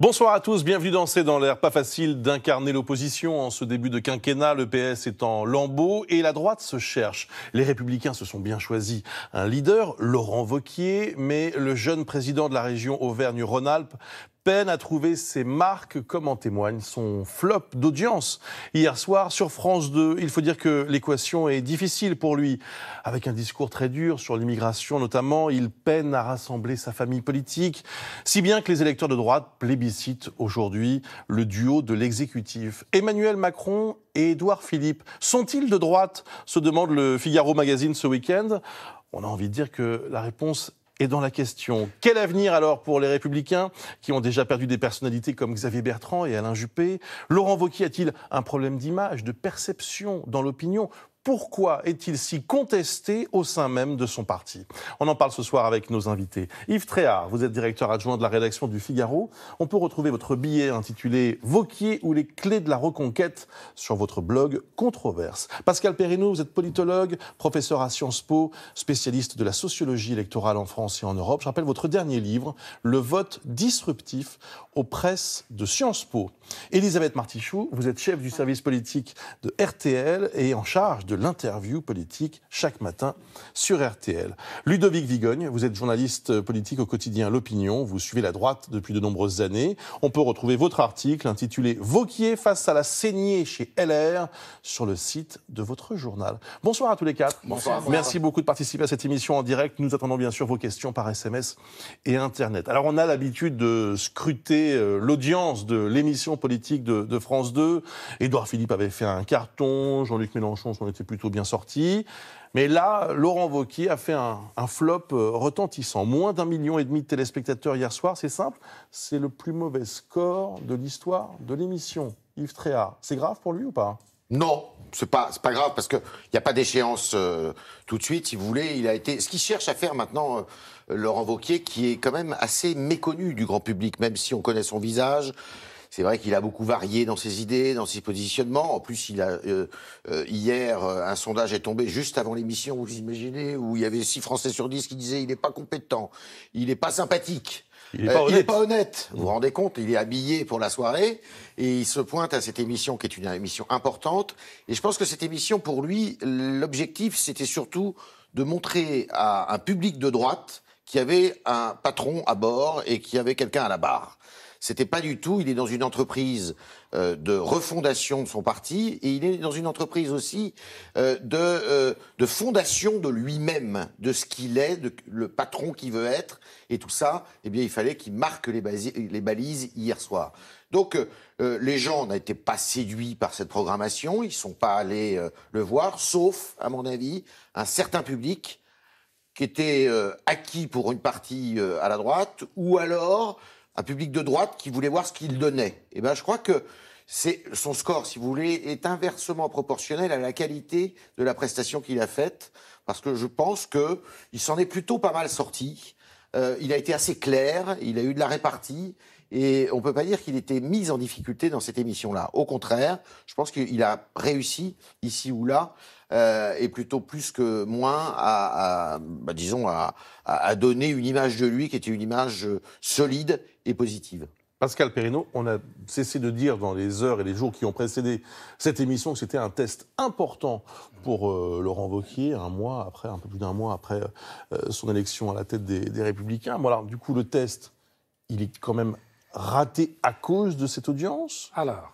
Bonsoir à tous, bienvenue dans C'est dans l'air. Pas facile d'incarner l'opposition en ce début de quinquennat. Le PS est en lambeau et la droite se cherche. Les Républicains se sont bien choisis un leader, Laurent Vauquier, mais le jeune président de la région Auvergne-Rhône-Alpes peine à trouver ses marques, comme en témoigne son flop d'audience. Hier soir, sur France 2, il faut dire que l'équation est difficile pour lui. Avec un discours très dur sur l'immigration notamment, il peine à rassembler sa famille politique, si bien que les électeurs de droite plébiscitent aujourd'hui le duo de l'exécutif. Emmanuel Macron et Édouard Philippe, sont-ils de droite se demande le Figaro Magazine ce week-end. On a envie de dire que la réponse et dans la question. Quel avenir alors pour les Républicains qui ont déjà perdu des personnalités comme Xavier Bertrand et Alain Juppé Laurent Wauquiez a-t-il un problème d'image, de perception dans l'opinion pourquoi est-il si contesté au sein même de son parti On en parle ce soir avec nos invités. Yves Tréhard, vous êtes directeur adjoint de la rédaction du Figaro. On peut retrouver votre billet intitulé Vauquier ou les clés de la reconquête sur votre blog Controverse. Pascal Perrineau, vous êtes politologue, professeur à Sciences Po, spécialiste de la sociologie électorale en France et en Europe. Je rappelle votre dernier livre, Le vote disruptif aux presses de Sciences Po. Elisabeth Martichoux, vous êtes chef du service politique de RTL et en charge de l'interview politique chaque matin sur RTL. Ludovic Vigogne, vous êtes journaliste politique au quotidien L'Opinion, vous suivez la droite depuis de nombreuses années. On peut retrouver votre article intitulé Vauquier face à la saignée chez LR sur le site de votre journal. Bonsoir à tous les quatre. Bonsoir. Merci beaucoup de participer à cette émission en direct. Nous attendons bien sûr vos questions par SMS et Internet. Alors on a l'habitude de scruter euh, l'audience de l'émission politique de, France 2. Édouard Philippe avait fait un carton, Jean-Luc Mélenchon son était plutôt bien sorti. Mais là, Laurent Vauquier a fait un, flop euh, retentissant. Moins d'un million et demi de téléspectateurs hier soir, c'est simple, c'est le plus mauvais score de l'histoire de l'émission. Yves Tréa, c'est grave pour lui ou pas non, c'est pas pas grave parce que il a pas d'échéance euh, tout de suite. Si vous voulez, il a été ce qu'il cherche à faire maintenant. Euh, Laurent Vauquier, qui est quand même assez méconnu du grand public, même si on connaît son visage, c'est vrai qu'il a beaucoup varié dans ses idées, dans ses positionnements. En plus, il a euh, euh, hier euh, un sondage est tombé juste avant l'émission, vous imaginez, où il y avait six Français sur 10 qui disaient il n'est pas compétent, il n'est pas sympathique. Il n'est pas, pas, honnête. Vous vous rendez compte Il est habillé pour la soirée et il se pointe à cette émission qui est une émission importante. Et je pense que cette émission, pour lui, l'objectif, c'était surtout de montrer à un public de droite qu'il y avait un patron à bord et qu'il y avait quelqu'un à la barre. C'était pas du tout. Il est dans une entreprise euh, de refondation de son parti et il est dans une entreprise aussi euh, euh, de, fondation de lui-même, de ce qu'il est, de le patron qu'il veut être et tout ça. Eh bien, il fallait qu'il marque les, balises hier soir. Donc, les gens n'étaient pas séduits par cette programmation. Ils sont pas allés le voir, sauf, à mon avis, un certain public qui était acquis pour une partie à la droite, ou alors un public de droite qui voulait voir ce qu'il donnait. Et eh ben, je crois que son score, si vous voulez, est inversement proportionnel à la qualité de la prestation qu'il a faite, parce que je pense que il s'en est plutôt pas mal sorti. Euh, il a été assez clair, il a eu de la répartie, et on ne peut pas dire qu'il était mis en difficulté dans cette émission-là. Au contraire, je pense qu'il a réussi, ici ou là, euh, et plutôt plus que moins, à, bah, disons, à, donner une image de lui qui était une image euh, solide et positive. Pascal Perrineau, on a cessé de dire dans les heures et les jours qui ont précédé cette émission que c'était un test important pour euh, Laurent Wauquiez, un mois après, un peu plus d'un mois après son élection à la tête des, Républicains. Voilà, du coup, le test, il est quand même raté à cause de cette audience Alors,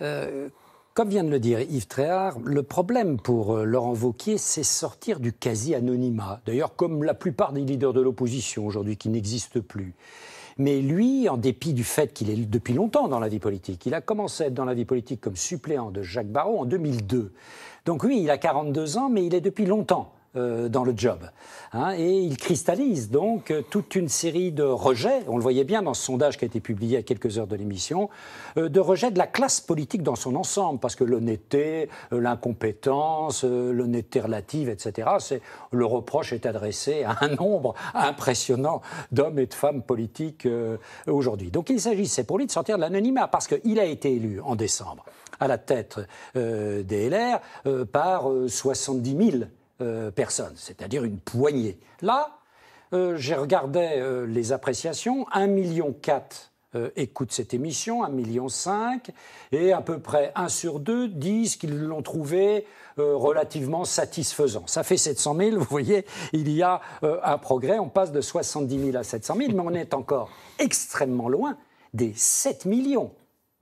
euh, comme vient de le dire Yves Tréhard, le problème pour euh, Laurent Vauquier, c'est sortir du quasi-anonymat. D'ailleurs, comme la plupart des leaders de l'opposition aujourd'hui qui n'existent plus. Mais lui, en dépit du fait qu'il est depuis longtemps dans la vie politique, il a commencé à être dans la vie politique comme suppléant de Jacques Barrault en 2002. Donc oui, il a 42 ans, mais il est depuis longtemps euh, dans le job. Hein. et il cristallise donc euh, toute une série de rejets, on le voyait bien dans ce sondage qui a été publié à quelques heures de l'émission, euh, de rejets de la classe politique dans son ensemble, parce que l'honnêteté, l'incompétence, l'honnêteté relative, etc., c'est, le reproche est adressé à un nombre impressionnant d'hommes et de femmes politiques aujourd'hui. Donc il s'agissait pour lui de sortir de l'anonymat, parce qu'il a été élu en décembre à la tête des LR par 70 000 euh, personnes, c'est-à-dire une poignée. Là, euh, j'ai regardé euh, les appréciations, 1,4 million écoutent cette émission, 1,5 million, et à peu près 1 sur 2 disent qu'ils l'ont trouvé relativement satisfaisant. Ça fait 700 000, vous voyez, il y a un progrès, on passe de 70 000 à 700 000, mais on est encore extrêmement loin des 7 millions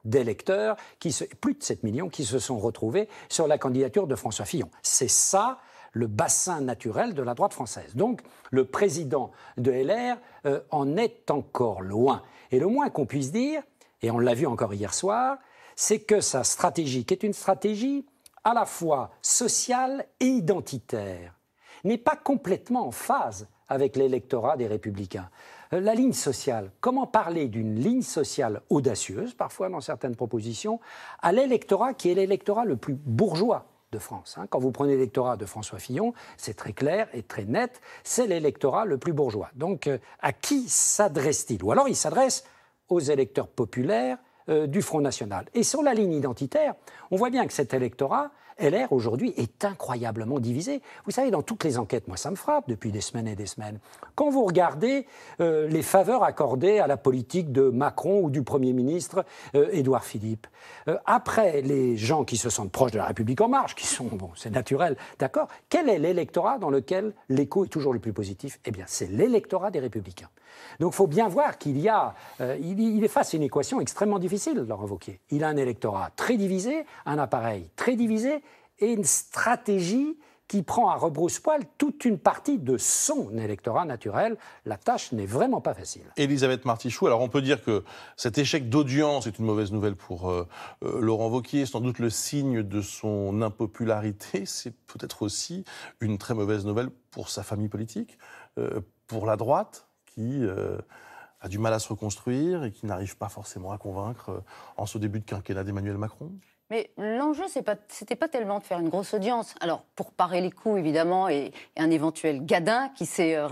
d'électeurs, plus de 7 millions, qui se sont retrouvés sur la candidature de François Fillon. C'est ça le bassin naturel de la droite française. Donc le président de LR euh, en est encore loin. Et le moins qu'on puisse dire, et on l'a vu encore hier soir, c'est que sa stratégie, qui est une stratégie à la fois sociale et identitaire, n'est pas complètement en phase avec l'électorat des républicains. Euh, la ligne sociale, comment parler d'une ligne sociale audacieuse, parfois dans certaines propositions, à l'électorat qui est l'électorat le plus bourgeois de France. Hein. Quand vous prenez l'électorat de François Fillon, c'est très clair et très net, c'est l'électorat le plus bourgeois. Donc euh, à qui s'adresse-t-il Ou alors il s'adresse aux électeurs populaires euh, du Front National. Et sur la ligne identitaire, on voit bien que cet électorat, LR aujourd'hui est incroyablement divisé. Vous savez, dans toutes les enquêtes, moi ça me frappe depuis des semaines et des semaines, quand vous regardez euh, les faveurs accordées à la politique de Macron ou du Premier ministre euh, Édouard Philippe, euh, après les gens qui se sentent proches de la République en marche, qui sont, bon, c'est naturel, d'accord, quel est l'électorat dans lequel l'écho est toujours le plus positif Eh bien, c'est l'électorat des républicains. Donc il faut bien voir qu'il y a, il, il, est face à une équation extrêmement difficile, Laurent Wauquiez. Il a un électorat très divisé, un appareil très divisé, et une stratégie qui prend à rebrousse-poil toute une partie de son électorat naturel. La tâche n'est vraiment pas facile. Elisabeth Martichoux, alors on peut dire que cet échec d'audience est une mauvaise nouvelle pour euh, euh, Laurent Vauquier, sans doute le signe de son impopularité. C'est peut-être aussi une très mauvaise nouvelle pour sa famille politique, euh, pour la droite qui a du mal à se reconstruire et qui n'arrive pas forcément à convaincre en ce début de quinquennat d'Emmanuel Macron mais l'enjeu, ce n'était pas, tellement de faire une grosse audience. Alors, pour parer les coups, évidemment, et, un éventuel gadin qui s'est euh,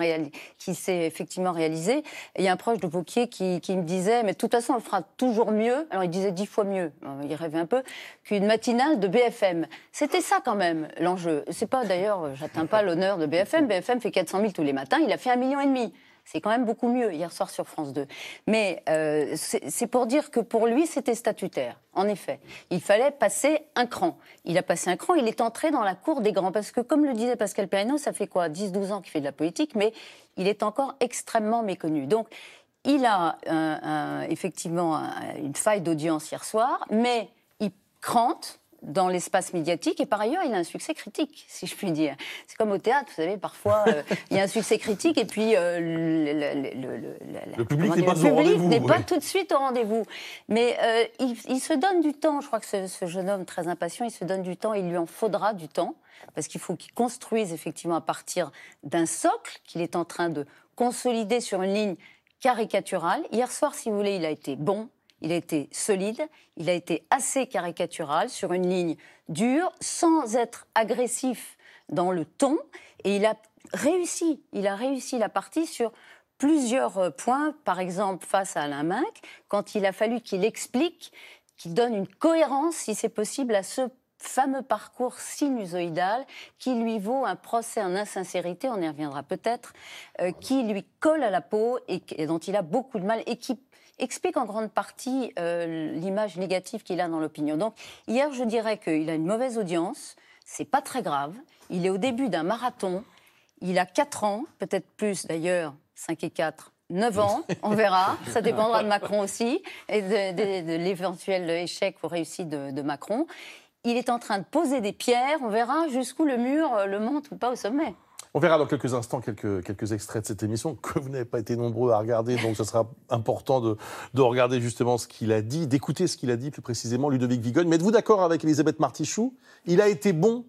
effectivement réalisé, il y a un proche de Vauquier qui, me disait, mais de toute façon, on fera toujours mieux. Alors, il disait dix fois mieux, il rêvait un peu, qu'une matinale de BFM. C'était ça, quand même, l'enjeu. C'est pas, d'ailleurs, j'atteins pas l'honneur de BFM. BFM fait 400 000 tous les matins, il a fait un million et demi. C'est quand même beaucoup mieux hier soir sur France 2. Mais euh, c'est pour dire que pour lui, c'était statutaire. En effet, il fallait passer un cran. Il a passé un cran, il est entré dans la cour des grands. Parce que, comme le disait Pascal Perrineau, ça fait quoi 10-12 ans qu'il fait de la politique, mais il est encore extrêmement méconnu. Donc, il a euh, effectivement une faille d'audience hier soir, mais il crante, dans l'espace médiatique et par ailleurs il a un succès critique, si je puis dire. C'est comme au théâtre, vous savez, parfois euh, il y a un succès critique et puis euh, le, public n'est pas, tout de suite au rendez-vous. Mais euh, il, se donne du temps, je crois que ce, ce, jeune homme très impatient, il se donne du temps, il lui en faudra du temps, parce qu'il faut qu'il construise effectivement à partir d'un socle qu'il est en train de consolider sur une ligne caricaturale. Hier soir, si vous voulez, il a été bon, il a été solide, il a été assez caricatural sur une ligne dure, sans être agressif dans le ton. Et il a réussi, il a réussi la partie sur plusieurs euh, points. Par exemple, face à Alain Minck, quand il a fallu qu'il explique, qu'il donne une cohérence, si c'est possible, à ce fameux parcours sinusoïdal qui lui vaut un procès en insincérité, on y reviendra peut-être, euh, qui lui colle à la peau et, dont il a beaucoup de mal et explique en grande partie euh, l'image négative qu'il a dans l'opinion. Donc hier, je dirais qu'il a une mauvaise audience, c'est pas très grave, il est au début d'un marathon, il a 4 ans, peut-être plus d'ailleurs, 5 et 4, 9 ans, on verra. Ça dépendra de Macron aussi et de, l'éventuel échec ou réussite de, Macron. Il est en train de poser des pierres, on verra jusqu'où le mur euh, le monte ou pas au sommet. On verra dans quelques instants quelques, quelques extraits de cette émission que vous n'avez pas été nombreux à regarder, donc ce sera important de, de regarder justement ce qu'il a dit, d'écouter ce qu'il a dit plus précisément, Ludovic Vigogne. Mais êtes-vous d'accord avec Elisabeth Martichoux Il a été bon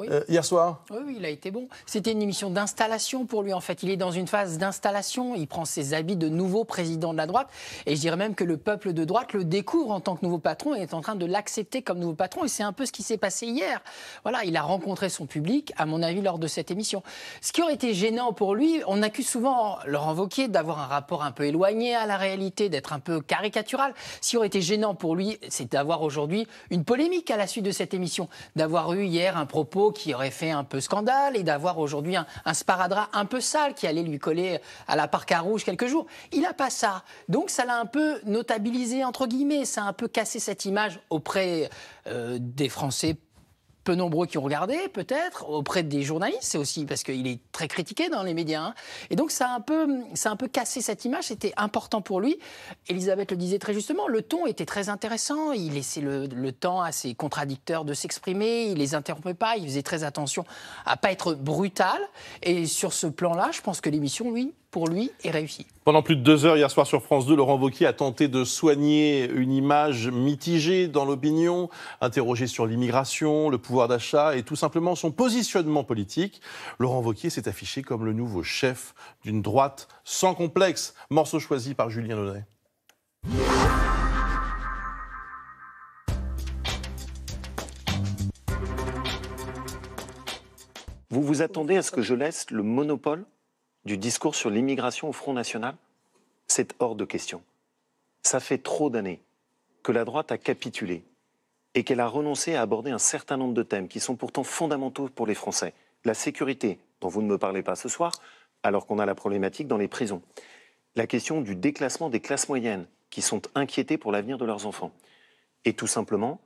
euh, hier soir oui, il a été bon. C'était une émission d'installation pour lui, en fait. Il est dans une phase d'installation. Il prend ses habits de nouveau président de la droite. Et je dirais même que le peuple de droite le découvre en tant que nouveau patron et est en train de l'accepter comme nouveau patron. Et c'est un peu ce qui s'est passé hier. Voilà, il a rencontré son public, à mon avis, lors de cette émission. Ce qui aurait été gênant pour lui, on accuse souvent Laurent Wauquiez d'avoir un rapport un peu éloigné à la réalité, d'être un peu caricatural. Ce qui aurait été gênant pour lui, c'est d'avoir aujourd'hui une polémique à la suite de cette émission, d'avoir eu hier un propos qui aurait fait un peu scandale et d'avoir aujourd'hui un, sparadrap un peu sale qui allait lui coller à la parka rouge quelques jours. Il n'a pas ça. Donc ça l'a un peu notabilisé, entre guillemets. Ça a un peu cassé cette image auprès euh, des Français peu nombreux qui ont regardé, peut-être, auprès des journalistes, c'est aussi parce qu'il est très critiqué dans les médias. Hein. Et donc, ça a, un peu, ça un peu cassé cette image, c'était important pour lui. Elisabeth le disait très justement, le ton était très intéressant, il laissait le, le temps à ses contradicteurs de s'exprimer, il les interrompait pas, il faisait très attention à pas être brutal. Et sur ce plan-là, je pense que l'émission, lui, lui est réussi. Pendant plus de deux heures hier soir sur France 2, Laurent Wauquiez a tenté de soigner une image mitigée dans l'opinion, interrogé sur l'immigration, le pouvoir d'achat et tout simplement son positionnement politique. Laurent Wauquiez s'est affiché comme le nouveau chef d'une droite sans complexe, morceau choisi par Julien Launay. Vous vous attendez à ce que je laisse le monopole du discours sur l'immigration au Front National C'est hors de question. Ça fait trop d'années que la droite a capitulé et qu'elle a renoncé à aborder un certain nombre de thèmes qui sont pourtant fondamentaux pour les Français. La sécurité, dont vous ne me parlez pas ce soir, alors qu'on a la problématique dans les prisons. La question du déclassement des classes moyennes, qui sont inquiétées pour l'avenir de leurs enfants. Et tout simplement,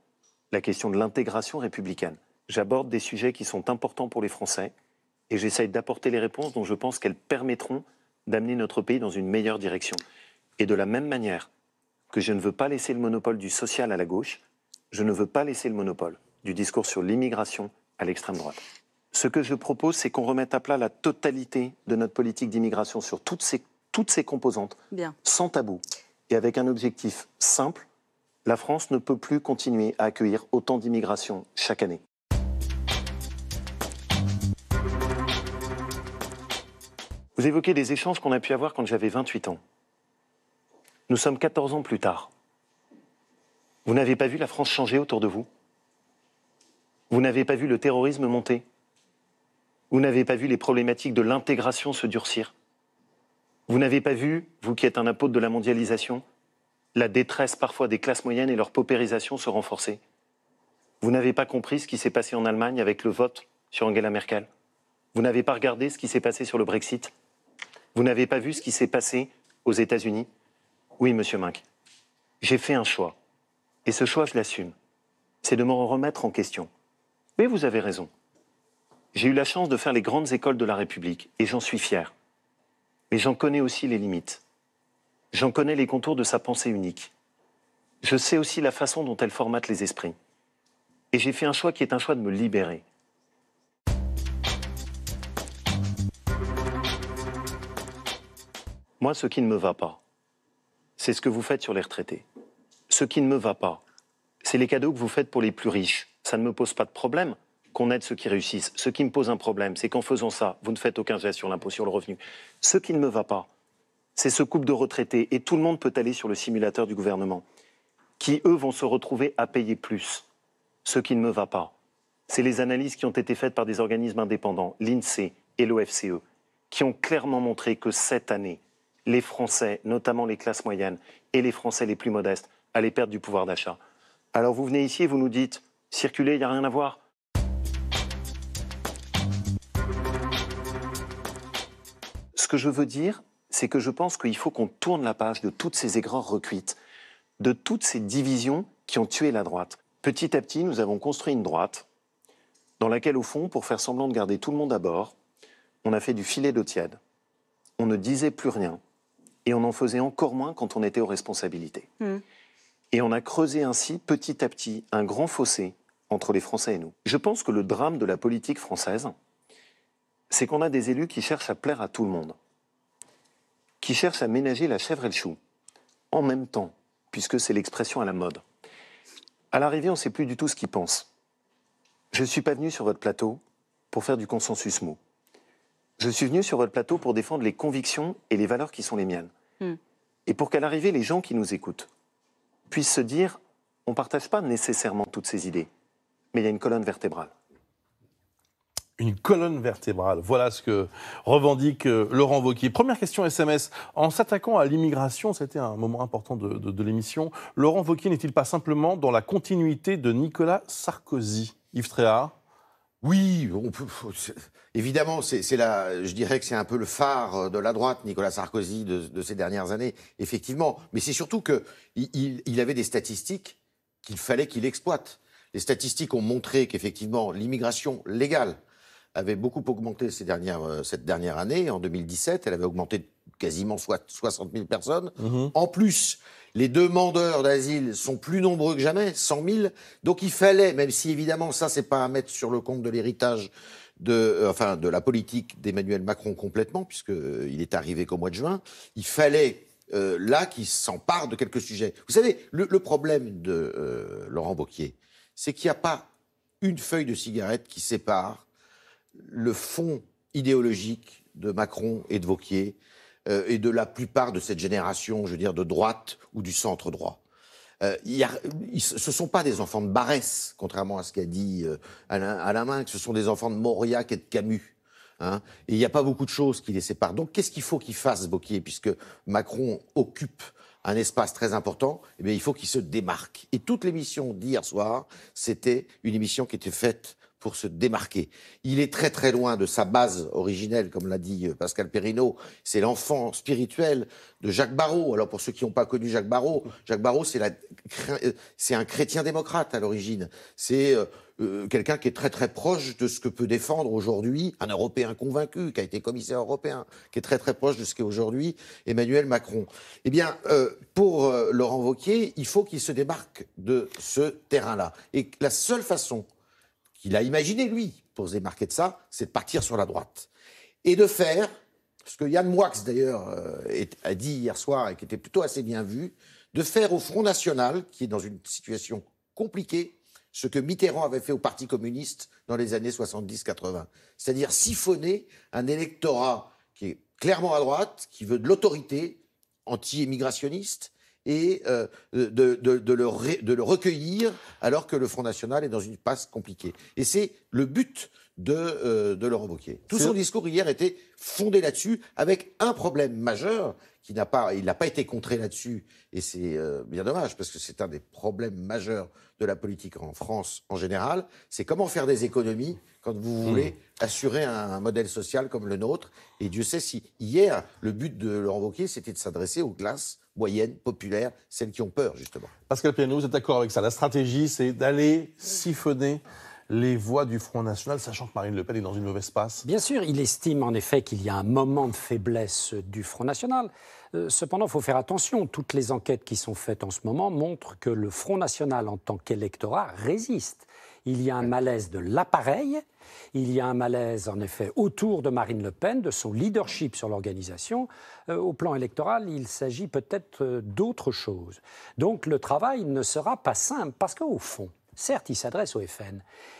la question de l'intégration républicaine. J'aborde des sujets qui sont importants pour les Français, et j'essaye d'apporter les réponses dont je pense qu'elles permettront d'amener notre pays dans une meilleure direction. Et de la même manière que je ne veux pas laisser le monopole du social à la gauche, je ne veux pas laisser le monopole du discours sur l'immigration à l'extrême droite. Ce que je propose, c'est qu'on remette à plat la totalité de notre politique d'immigration sur toutes ses, toutes composantes, sans tabou, et avec un objectif simple. La France ne peut plus continuer à accueillir autant d'immigration chaque année. Vous évoquez des échanges qu'on a pu avoir quand j'avais 28 ans. Nous sommes 14 ans plus tard. Vous n'avez pas vu la France changer autour de vous Vous n'avez pas vu le terrorisme monter Vous n'avez pas vu les problématiques de l'intégration se durcir Vous n'avez pas vu, vous qui êtes un apôtre de la mondialisation, la détresse parfois des classes moyennes et leur paupérisation se renforcer Vous n'avez pas compris ce qui s'est passé en Allemagne avec le vote sur Angela Merkel Vous n'avez pas regardé ce qui s'est passé sur le Brexit vous n'avez pas vu ce qui s'est passé aux États-Unis Oui, monsieur Mink. J'ai fait un choix. Et ce choix, je l'assume. C'est de me remettre en question. Mais vous avez raison. J'ai eu la chance de faire les grandes écoles de la République et j'en suis fier. Mais j'en connais aussi les limites. J'en connais les contours de sa pensée unique. Je sais aussi la façon dont elle formate les esprits. Et j'ai fait un choix qui est un choix de me libérer. Moi, ce qui ne me va pas, c'est ce que vous faites sur les retraités. Ce qui ne me va pas, c'est les cadeaux que vous faites pour les plus riches. Ça ne me pose pas de problème qu'on aide ceux qui réussissent. Ce qui me pose un problème, c'est qu'en faisant ça, vous ne faites aucun geste sur l'impôt sur le revenu. Ce qui ne me va pas, c'est ce couple de retraités, et tout le monde peut aller sur le simulateur du gouvernement, qui, eux, vont se retrouver à payer plus. Ce qui ne me va pas, c'est les analyses qui ont été faites par des organismes indépendants, l'INSEE et l'OFCE, qui ont clairement montré que cette année, les Français, notamment les classes moyennes et les Français les plus modestes, allaient perdre du pouvoir d'achat. Alors vous venez ici et vous nous dites, circulez, il n'y a rien à voir. Ce que je veux dire, c'est que je pense qu'il faut qu'on tourne la page de toutes ces aigreurs recuites, de toutes ces divisions qui ont tué la droite. Petit à petit, nous avons construit une droite dans laquelle, au fond, pour faire semblant de garder tout le monde à bord, on a fait du filet d'eau tiède. On ne disait plus rien et on en faisait encore moins quand on était aux responsabilités. Hmm. Et on a creusé ainsi petit à petit un grand fossé entre les Français et nous. Je pense que le drame de la politique française, c'est qu'on a des élus qui cherchent à plaire à tout le monde, qui cherchent à ménager la chèvre et le chou, en même temps, puisque c'est l'expression à la mode. À l'arrivée, on ne sait plus du tout ce qu'ils pensent. Je ne suis pas venu sur votre plateau pour faire du consensus mou. Je suis venu sur votre plateau pour défendre les convictions et les valeurs qui sont les miennes. Hmm. Et pour qu'à l'arrivée, les gens qui nous écoutent puissent se dire, on ne partage pas nécessairement toutes ces idées, mais il y a une colonne vertébrale une colonne vertébrale. Voilà ce que revendique euh, Laurent Vauquier. Première question SMS. En s'attaquant à l'immigration, c'était un moment important de, l'émission, Laurent Vauquier n'est-il pas simplement dans la continuité de Nicolas Sarkozy Yves Tréhard oui, évidemment, c'est là, je dirais que c'est un peu le phare euh, de la droite, Nicolas Sarkozy, de, ces dernières années, effectivement. Mais c'est surtout que il, il avait des statistiques qu'il fallait qu'il exploite. Les statistiques ont montré qu'effectivement, l'immigration légale avait beaucoup augmenté ces dernières, euh, cette dernière année. En 2017, elle avait augmenté quasiment 60 000 personnes. Mhm. En plus, les demandeurs d'asile sont plus nombreux que jamais, 100 000. Donc il fallait, même si évidemment ça, c'est pas à mettre sur le compte de l'héritage de, euh, enfin, de la politique d'Emmanuel Macron complètement, puisqu'il euh, est arrivé qu'au mois de juin, il fallait euh, là qu'il s'empare de quelques sujets. Vous savez, le, problème de Laurent Bocquier, c'est qu'il n'y a pas une feuille de cigarette qui sépare le fond idéologique de Macron et de Vauquier euh, et de la plupart de cette génération, je veux dire, de droite ou du centre droit. Euh, ce ne sont pas des enfants de Barès, contrairement à ce qu'a dit à euh, Alain, main. ce sont des enfants de Mauriac et de Camus. Hein. et il n'y a pas beaucoup de choses qui les séparent. Donc qu'est-ce qu'il faut qu'il fasse, Bocquier, puisque Macron occupe un espace très important, eh bien, il faut qu'il se démarque. Et toute l'émission d'hier soir, c'était une émission qui était faite pour se démarquer. Il est très très loin de sa base originelle, comme l'a dit euh, Pascal Perrineau. C'est l'enfant spirituel de Jacques Barrault. Alors pour ceux qui n'ont pas connu Jacques Barrault, Jacques Barrault, c'est, euh, un chrétien démocrate à l'origine. C'est euh, quelqu'un qui est très très proche de ce que peut défendre aujourd'hui un Européen convaincu, qui a été commissaire européen, qui est très très proche de ce qu'est aujourd'hui Emmanuel Macron. Eh bien, pour le Laurent Wauquiez, il faut qu'il se débarque de ce terrain-là. Et la seule façon qu'il a imaginé, lui, pour se démarquer de ça, c'est de partir sur la droite. Et de faire ce que Yann Moix, d'ailleurs, euh, a dit hier soir et qui était plutôt assez bien vu, de faire au Front National, qui est dans une situation compliquée, ce que Mitterrand avait fait au Parti communiste dans les années 70-80. C'est-à-dire siphonner un électorat qui est clairement à droite, qui veut de l'autorité, anti-immigrationniste, et euh, de, le recueillir alors que le Front National est dans une passe compliquée. Et c'est le but de, euh, de Laurent Wauquiez. Tout son discours hier était fondé là-dessus, avec un problème majeur qui n'a pas, il n'a pas été contré là-dessus, et c'est euh, bien dommage parce que c'est un des problèmes majeurs de la politique en France en général. C'est comment faire des économies quand vous hmm. voulez assurer un, modèle social comme le nôtre. Et Dieu sait si hier le but de Laurent Wauquiez c'était de s'adresser aux classes moyenne, populaires, celles qui ont peur, justement. Pascal Piano, vous êtes d'accord avec ça La stratégie, c'est d'aller siphonner les voix du Front National, sachant que Marine Le Pen est dans une mauvaise passe Bien sûr, il estime en effet qu'il y a un moment de faiblesse du Front National. Euh, cependant, il faut faire attention. Toutes les enquêtes qui sont faites en ce moment montrent que le Front National, en tant qu'électorat, résiste. Il y a un malaise de l'appareil, il y a un malaise en effet autour de Marine Le Pen, de son leadership sur l'organisation. Euh, au plan électoral, il s'agit peut-être euh, d'autre chose. Donc le travail ne sera pas simple parce qu'au fond, Certes, il s'adresse au FN.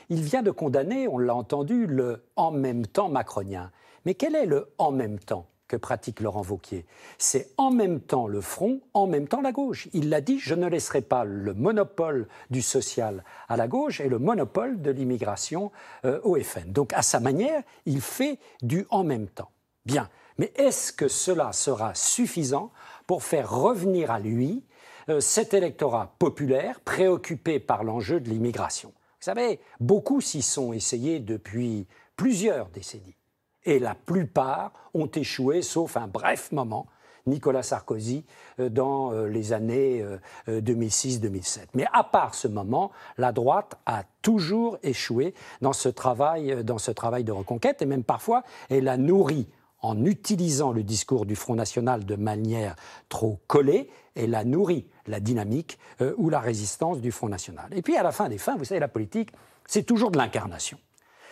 Il vient de condamner, on l'a entendu, le en même temps macronien. Mais quel est le en même temps que pratique Laurent Vauquier. C'est en même temps le front, en même temps la gauche. Il l'a dit, je ne laisserai pas le monopole du social à la gauche et le monopole de l'immigration euh, au FN. Donc à sa manière, il fait du en même temps. Bien, mais est-ce que cela sera suffisant pour faire revenir à lui euh, cet électorat populaire préoccupé par l'enjeu de l'immigration. Vous savez, beaucoup s'y sont essayés depuis plusieurs décennies. Et la plupart ont échoué, sauf un bref moment, Nicolas Sarkozy euh, dans euh, les années 2006-2007. Mais à part ce moment, la droite a toujours échoué dans ce travail, dans ce travail de reconquête et même parfois elle a nourri en utilisant le discours du Front National de manière trop collée, elle a nourri la dynamique euh, ou la résistance du Front National. Et puis à la fin des fins, vous savez, la politique, c'est toujours de l'incarnation.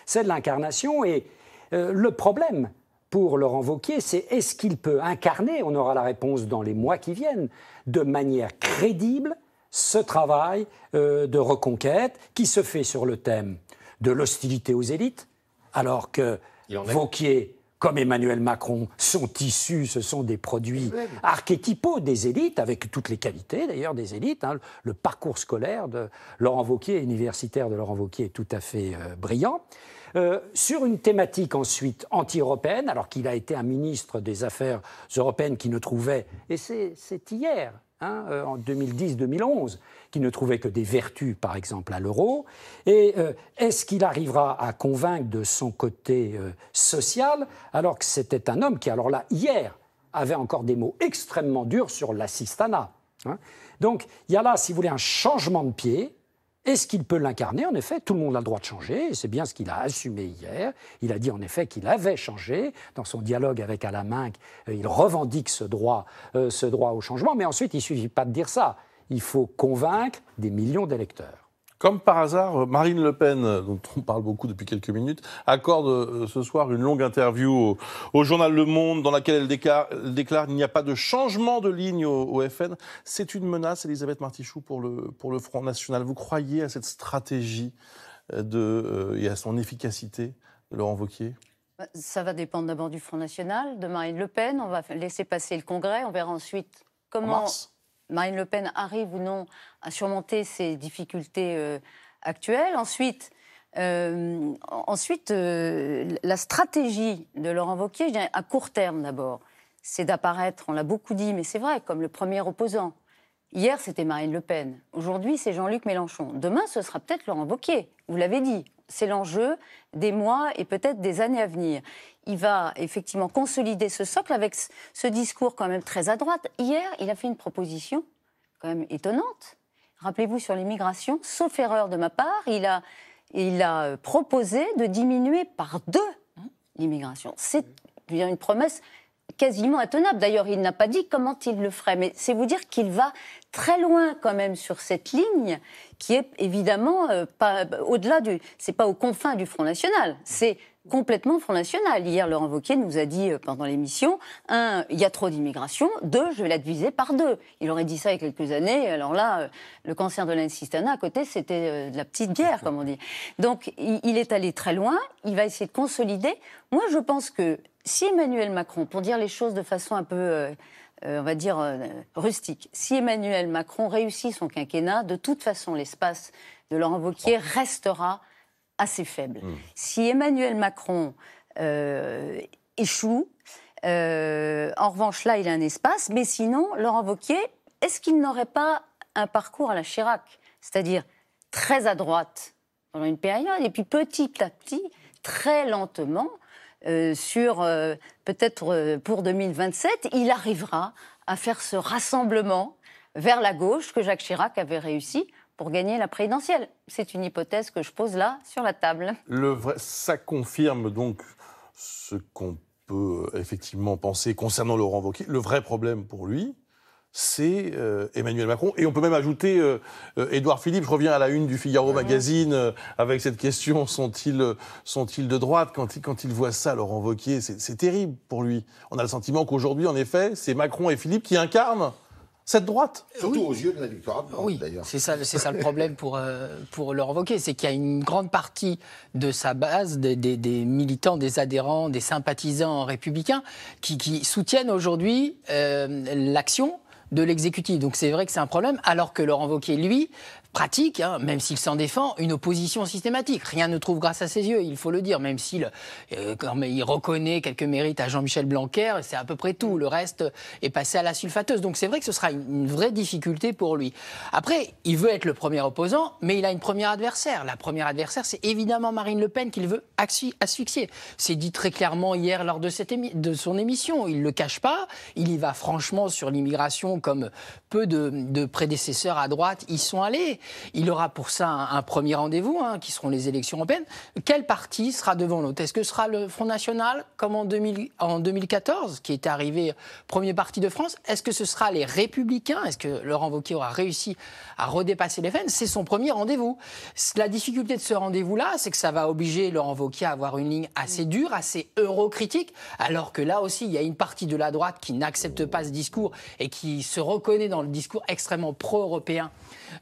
C'est de l'incarnation et euh, le problème pour Laurent Vauquier, c'est est-ce qu'il peut incarner, on aura la réponse dans les mois qui viennent, de manière crédible ce travail euh, de reconquête qui se fait sur le thème de l'hostilité aux élites, alors que Vauquier comme Emmanuel Macron, sont issus, ce sont des produits archétypaux des élites, avec toutes les qualités d'ailleurs des élites. Hein. Le parcours scolaire de Laurent Vauquier, universitaire de Laurent Vauquier, est tout à fait euh, brillant. Euh, sur une thématique ensuite anti-européenne, alors qu'il a été un ministre des Affaires européennes qui ne trouvait, et c'est hier, Hein, euh, en 2010-2011, qui ne trouvait que des vertus, par exemple, à l'euro. Et euh, est-ce qu'il arrivera à convaincre de son côté euh, social, alors que c'était un homme qui, alors là, hier, avait encore des mots extrêmement durs sur l'assistanat hein Donc, il y a là, si vous voulez, un changement de pied est-ce qu'il peut l'incarner En effet, tout le monde a le droit de changer, c'est bien ce qu'il a assumé hier. Il a dit en effet qu'il avait changé. Dans son dialogue avec Alaminc, euh, il revendique ce droit, euh, ce droit au changement, mais ensuite, il ne suffit pas de dire ça. Il faut convaincre des millions d'électeurs. Comme par hasard, Marine Le Pen, euh, dont on parle beaucoup depuis quelques minutes, accorde euh, ce soir une longue interview au, journal Le Monde dans laquelle elle déclare, qu'il n'y a pas de changement de ligne au, FN. C'est une menace, Elisabeth Martichoux, pour le, pour le Front National. Vous croyez à cette stratégie euh, de, et à son efficacité, Laurent Vauquier bah, ça va dépendre d'abord du Front National, de Marine Le Pen. On va laisser passer le Congrès. On verra ensuite comment. Marine Le Pen arrive ou non à surmonter ses difficultés euh, actuelles. Ensuite, euh, ensuite euh, la stratégie de Laurent Wauquiez, à court terme d'abord, c'est d'apparaître, on l'a beaucoup dit, mais c'est vrai, comme le premier opposant. Hier, c'était Marine Le Pen. Aujourd'hui, c'est Jean-Luc Mélenchon. Demain, ce sera peut-être Laurent Wauquiez. Vous l'avez dit, c'est l'enjeu des mois et peut-être des années à venir il va effectivement consolider ce socle avec ce discours quand même très à droite. Hier, il a fait une proposition quand même étonnante. Rappelez-vous sur l'immigration, sauf erreur de ma part, il a, il a proposé de diminuer par deux hein, l'immigration. C'est une promesse quasiment intenable. D'ailleurs, il n'a pas dit comment il le ferait, mais c'est vous dire qu'il va très loin quand même sur cette ligne qui est évidemment euh, pas au-delà du c'est pas aux confins du Front national, c'est complètement Front national. Hier Laurent Wauquiez nous a dit euh, pendant l'émission un il y a trop d'immigration, deux je vais la diviser par deux. Il aurait dit ça il y a quelques années, alors là euh, le cancer de l'insistana à côté c'était de la petite bière, comme on dit. Donc il est allé très loin, il va essayer de consolider. Moi je pense que si Emmanuel Macron pour dire les choses de façon un peu euh, on va dire, euh, rustique. Si Emmanuel Macron réussit son quinquennat, de toute façon, l'espace de Laurent Wauquiez restera assez faible. Mmh. Si Emmanuel Macron euh, échoue, en revanche, là, il a un espace, mais sinon, Laurent Wauquiez, est-ce qu'il n'aurait pas un parcours à la Chirac C'est-à-dire très à droite pendant une période, et puis petit à petit, très lentement, euh, sur euh, peut-être euh, pour 2027, il arrivera à faire ce rassemblement vers la gauche que Jacques Chirac avait réussi pour gagner la présidentielle. C'est une hypothèse que je pose là sur la table. ça confirme donc ce qu'on peut effectivement penser concernant Laurent Wauquiez. Le vrai problème pour lui, c'est euh, Emmanuel Macron. Et on peut même ajouter euh, euh, Édouard Philippe. Je reviens à la une du Figaro Magazine avec cette question sont-ils sont de droite quand il, quand voit ça, leur Wauquiez, c'est terrible pour lui. On a le sentiment qu'aujourd'hui, en effet, c'est Macron et Philippe qui incarnent cette droite. Surtout aux yeux de la victoire. Oui, d'ailleurs. C'est ça, le problème pour, pour le c'est qu'il y a une grande partie de sa base, des, militants, des adhérents, des sympathisants républicains, qui, soutiennent aujourd'hui l'action de l'exécutif. Donc c'est vrai que c'est un problème, alors que Laurent Wauquiez, lui, pratique, hein, même s'il s'en défend, une opposition systématique. Rien ne trouve grâce à ses yeux, il faut le dire, même s'il euh, il reconnaît quelques mérites à Jean-Michel Blanquer, c'est à peu près tout. Le reste est passé à la sulfateuse. Donc c'est vrai que ce sera une, vraie difficulté pour lui. Après, il veut être le premier opposant, mais il a une première adversaire. La première adversaire, c'est évidemment Marine Le Pen qu'il veut asphyxier. C'est dit très clairement hier lors de, son émission. Il ne le cache pas, il y va franchement sur l'immigration comme peu de prédécesseurs à droite y sont allés il aura pour ça un, premier rendez-vous, hein, qui seront les élections européennes. Quel parti sera devant l'autre Est-ce que ce sera le Front National, comme en, 2014, qui est arrivé premier parti de France Est-ce que ce sera les Républicains Est-ce que Laurent Wauquiez aura réussi à redépasser les FN C'est son premier rendez-vous. La difficulté de ce rendez-vous-là, c'est que ça va obliger Laurent Wauquiez à avoir une ligne assez mm. dure, assez eurocritique, alors que là aussi, il y a une partie de la droite qui n'accepte pas ce discours et qui se reconnaît dans le discours extrêmement pro-européen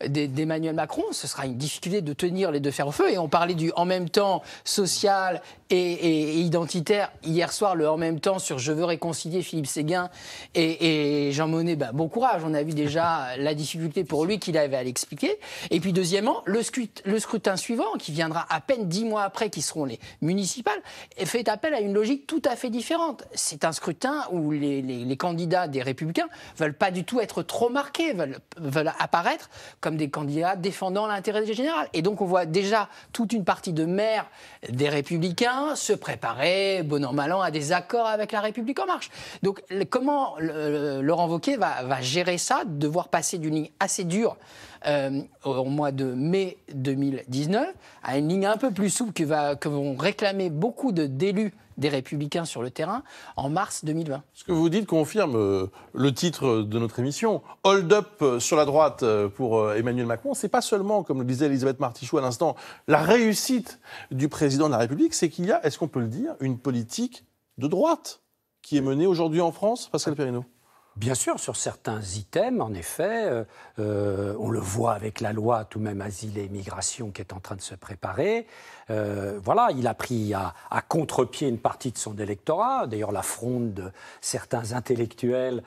d'Emmanuel Macron, ce sera une difficulté de tenir les deux fers au feu. Et on parlait du en même temps social et, identitaire. Hier soir, le en même temps sur Je veux réconcilier Philippe Séguin et, Jean Monnet, bah, bon courage. On a vu déjà la difficulté pour lui qu'il avait à l'expliquer. Et puis deuxièmement, le, scrutin suivant, qui viendra à peine dix mois après, qui seront les municipales, fait appel à une logique tout à fait différente. C'est un scrutin où les, candidats des républicains veulent pas du tout être trop marqués, veulent apparaître comme des candidats défendant l'intérêt général. Et donc on voit déjà toute une partie de maires des Républicains se préparer, bon an mal an, à des accords avec la République en marche. Donc comment Laurent Wauquiez va, gérer ça, devoir passer d'une ligne assez dure euh, au mois de mai 2019 à une ligne un peu plus souple que, va, que vont réclamer beaucoup d'élus des Républicains sur le terrain en mars 2020. Ce que vous dites confirme euh, le titre de notre émission. Hold up euh, sur la droite euh, pour Emmanuel Macron, c'est pas seulement, comme le disait Elisabeth Martichoux à l'instant, la réussite du président de la République, c'est qu'il y a, est-ce qu'on peut le dire, une politique de droite qui est menée aujourd'hui en France, Pascal Perrineau Bien sûr, sur certains items, en effet, euh, euh, on le voit avec la loi tout même asile et migration qui est en train de se préparer. Euh, voilà, il a pris à, à contre-pied une partie de son électorat. D'ailleurs, la fronde de certains intellectuels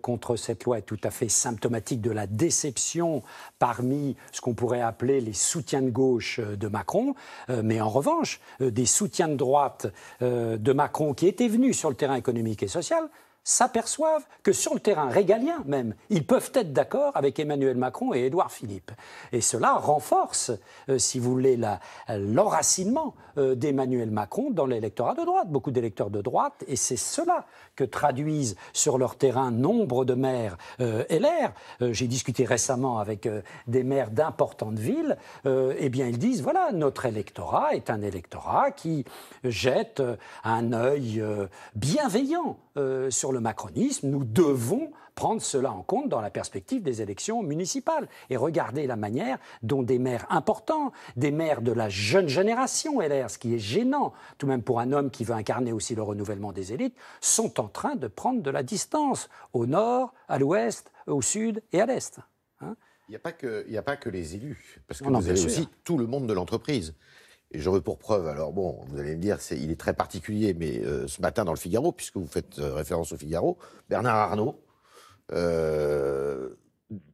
contre cette loi est tout à fait symptomatique de la déception parmi ce qu'on pourrait appeler les soutiens de gauche de Macron. mais en revanche, des soutiens de droite de Macron qui étaient venus sur le terrain économique et social s'aperçoivent que sur le terrain régalien même, ils peuvent être d'accord avec Emmanuel Macron et Édouard Philippe. Et cela renforce, euh, si vous voulez, l'enracinement euh, d'Emmanuel Macron dans l'électorat de droite, beaucoup d'électeurs de droite, et c'est cela que traduisent sur leur terrain nombre de maires et euh, LR. J'ai discuté récemment avec des maires d'importantes villes, et eh bien ils disent, voilà, notre électorat est un électorat qui jette un œil bienveillant euh, sur le macronisme. Nous devons prendre cela en compte dans la perspective des élections municipales et regarder la manière dont des maires importants, des maires de la jeune génération LR, ce qui est gênant tout de même pour un homme qui veut incarner aussi le renouvellement des élites, sont en train de prendre de la distance au nord, à l'ouest, au sud et à l'est. Hein. il n'y a, pas que les élus, parce que vous avez aussi tout le monde de l'entreprise. Et je veux pour preuve, alors bon, vous allez me dire, il est très particulier, mais euh, ce matin dans le Figaro, puisque vous faites euh, référence au Figaro, Bernard Arnault euh,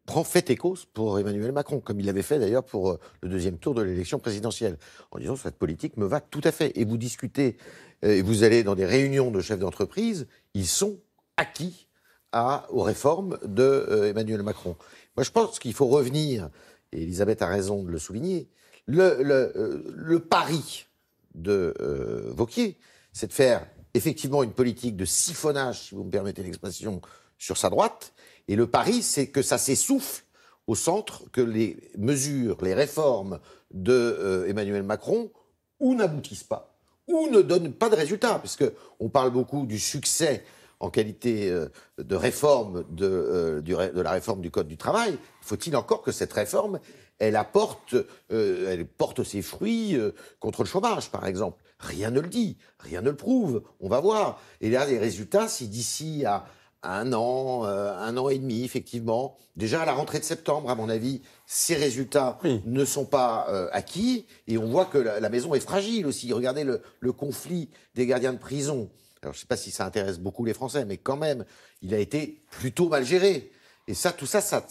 prend fait et pour Emmanuel Macron, comme il l'avait fait d'ailleurs pour le deuxième tour de l'élection présidentielle, en disant cette politique me va tout à fait. Et vous discutez, et vous allez dans des réunions de chefs d'entreprise, ils sont acquis à, aux réformes de Emmanuel Macron. Moi, je pense qu'il faut revenir, et Elisabeth a raison de le souligner, euh, le, pari de euh, Vauquier, c'est de faire effectivement une politique de siphonnage, si vous me permettez l'expression, sur sa droite. Et le pari, c'est que ça s'essouffle au centre, que les mesures, les réformes de euh, Emmanuel Macron ou n'aboutissent pas, ou ne donnent pas de résultats, parce que on parle beaucoup du succès en qualité de réforme de la réforme du Code du travail. Faut-il encore que cette réforme elle apporte, euh, elle porte ses fruits euh, contre le chômage, par exemple. Rien ne le dit, rien ne le prouve. On va voir. Et là, les résultats, si d'ici à un an, euh, un an et demi, effectivement, déjà à la rentrée de septembre, à mon avis, ces résultats ne sont pas acquis. Et on voit que la, maison est fragile aussi. Regardez le, conflit des gardiens de prison. Alors, je ne sais pas si ça intéresse beaucoup les Français, mais quand même, il a été plutôt mal géré. Et ça, tout ça, ça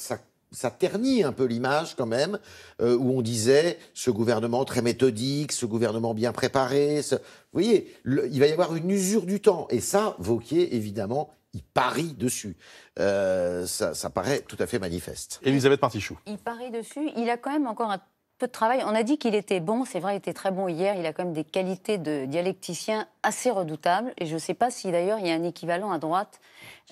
ça ternit un peu l'image quand même, euh, où on disait ce gouvernement très méthodique, ce gouvernement bien préparé. Ce... Vous voyez, il va y avoir une usure du temps. Et ça, Vauquier, évidemment, il parie dessus. Euh, ça, paraît tout à fait manifeste. Elisabeth Partichou. Il parie dessus. Il a quand même encore un peu de travail. On a dit qu'il était bon, c'est vrai, il était très bon hier. Il a quand même des qualités de dialecticien assez redoutables. Et je ne sais pas si d'ailleurs il y a un équivalent à droite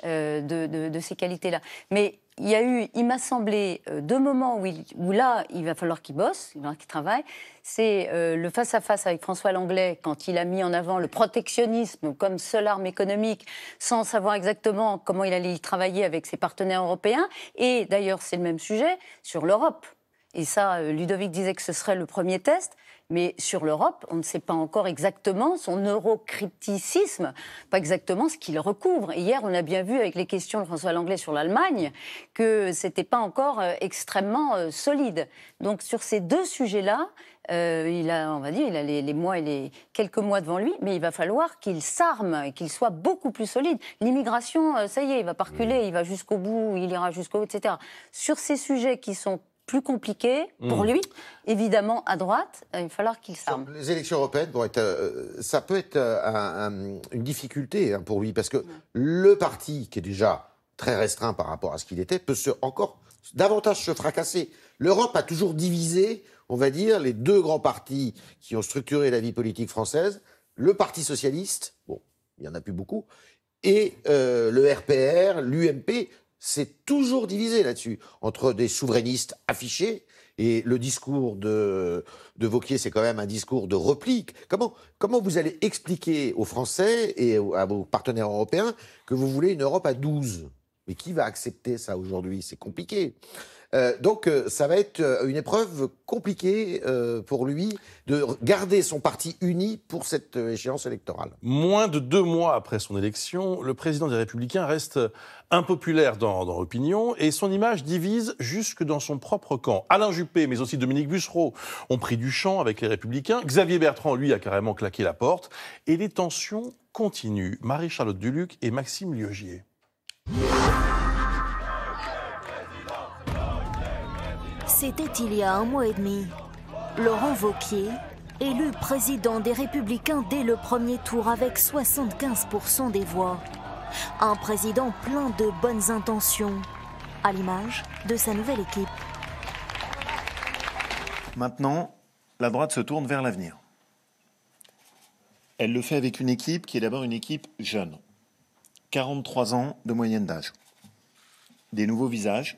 euh, de, de, de ces qualités-là. Mais il y a eu, il m'a semblé, euh, deux moments où, là, il va falloir qu'il bosse, il va falloir qu'il travaille. C'est euh, le face-à-face -face avec François Langlais, quand il a mis en avant le protectionnisme comme seule arme économique, sans savoir exactement comment il allait y travailler avec ses partenaires européens. Et d'ailleurs, c'est le même sujet sur l'Europe. Et ça, euh, Ludovic disait que ce serait le premier test. Mais sur l'Europe, on ne sait pas encore exactement son eurocriticisme, pas exactement ce qu'il recouvre. hier, on a bien vu avec les questions de François Langlais sur l'Allemagne que ce n'était pas encore euh, extrêmement euh, solide. Donc sur ces deux sujets-là, euh, il a, on va dire, il a les, mois et les quelques mois devant lui, mais il va falloir qu'il s'arme, et qu'il soit beaucoup plus solide. L'immigration, ça y est, il va parculer il va jusqu'au bout, il ira jusqu'au bout, etc. Sur ces sujets qui sont plus compliqué pour hmm. lui. Évidemment, à droite, euh, il va falloir qu'il s'arme. Les élections européennes vont être, euh, ça peut être euh, une difficulté hein, pour lui parce que hmm. le parti qui est déjà très restreint par rapport à ce qu'il était peut se, encore davantage se fracasser. L'Europe a toujours divisé, on va dire, les deux grands partis qui ont structuré la vie politique française le Parti socialiste, bon, il y en a plus beaucoup, et le RPR, l'UMP, c'est toujours divisé là-dessus, entre des souverainistes affichés, et le discours de, de Vauquier, c'est quand même un discours de replique. Comment, comment vous allez expliquer aux Français et à vos partenaires européens que vous voulez une Europe à 12 Mais qui va accepter ça aujourd'hui C'est compliqué. Euh, donc euh, ça va être euh, une épreuve compliquée pour lui de garder son parti uni pour cette échéance électorale. Moins de deux mois après son élection, le président des Républicains reste impopulaire dans, dans l'opinion et son image divise jusque dans son propre camp. Alain Juppé, mais aussi Dominique Bussereau, ont pris du champ avec les Républicains. Xavier Bertrand, lui, a carrément claqué la porte. Et les tensions continuent. Marie-Charlotte Duluc et Maxime Liogier. C'était il y a un mois et demi. Laurent Vauquier, élu président des Républicains dès le premier tour avec 75% des voix. Un président plein de bonnes intentions, à l'image de sa nouvelle équipe. Maintenant, la droite se tourne vers l'avenir. Elle le fait avec une équipe qui est d'abord une équipe jeune. 43 ans de moyenne d'âge. Des nouveaux visages,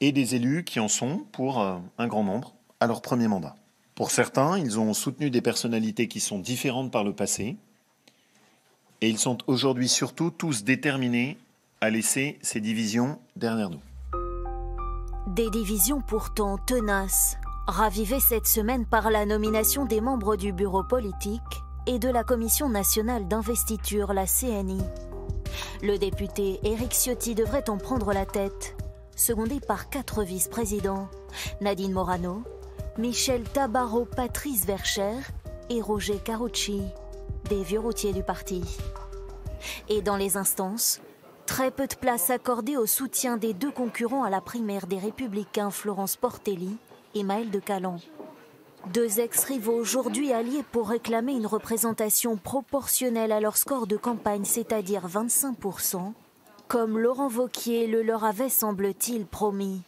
et des élus qui en sont, pour euh, un grand nombre, à leur premier mandat. Pour certains, ils ont soutenu des personnalités qui sont différentes par le passé, et ils sont aujourd'hui surtout tous déterminés à laisser ces divisions derrière nous. Des divisions pourtant tenaces, ravivées cette semaine par la nomination des membres du bureau politique et de la Commission nationale d'investiture, la CNI. Le député Éric Ciotti devrait en prendre la tête secondé par quatre vice-présidents, Nadine Morano, Michel tabarro Patrice Vercher et Roger Carucci, des vieux routiers du parti. Et dans les instances, très peu de place accordée au soutien des deux concurrents à la primaire des Républicains, Florence Portelli et Maël de Calan. Deux ex-rivaux aujourd'hui alliés pour réclamer une représentation proportionnelle à leur score de campagne, c'est-à-dire 25 comme Laurent Vauquier le leur avait, semble-t-il, promis.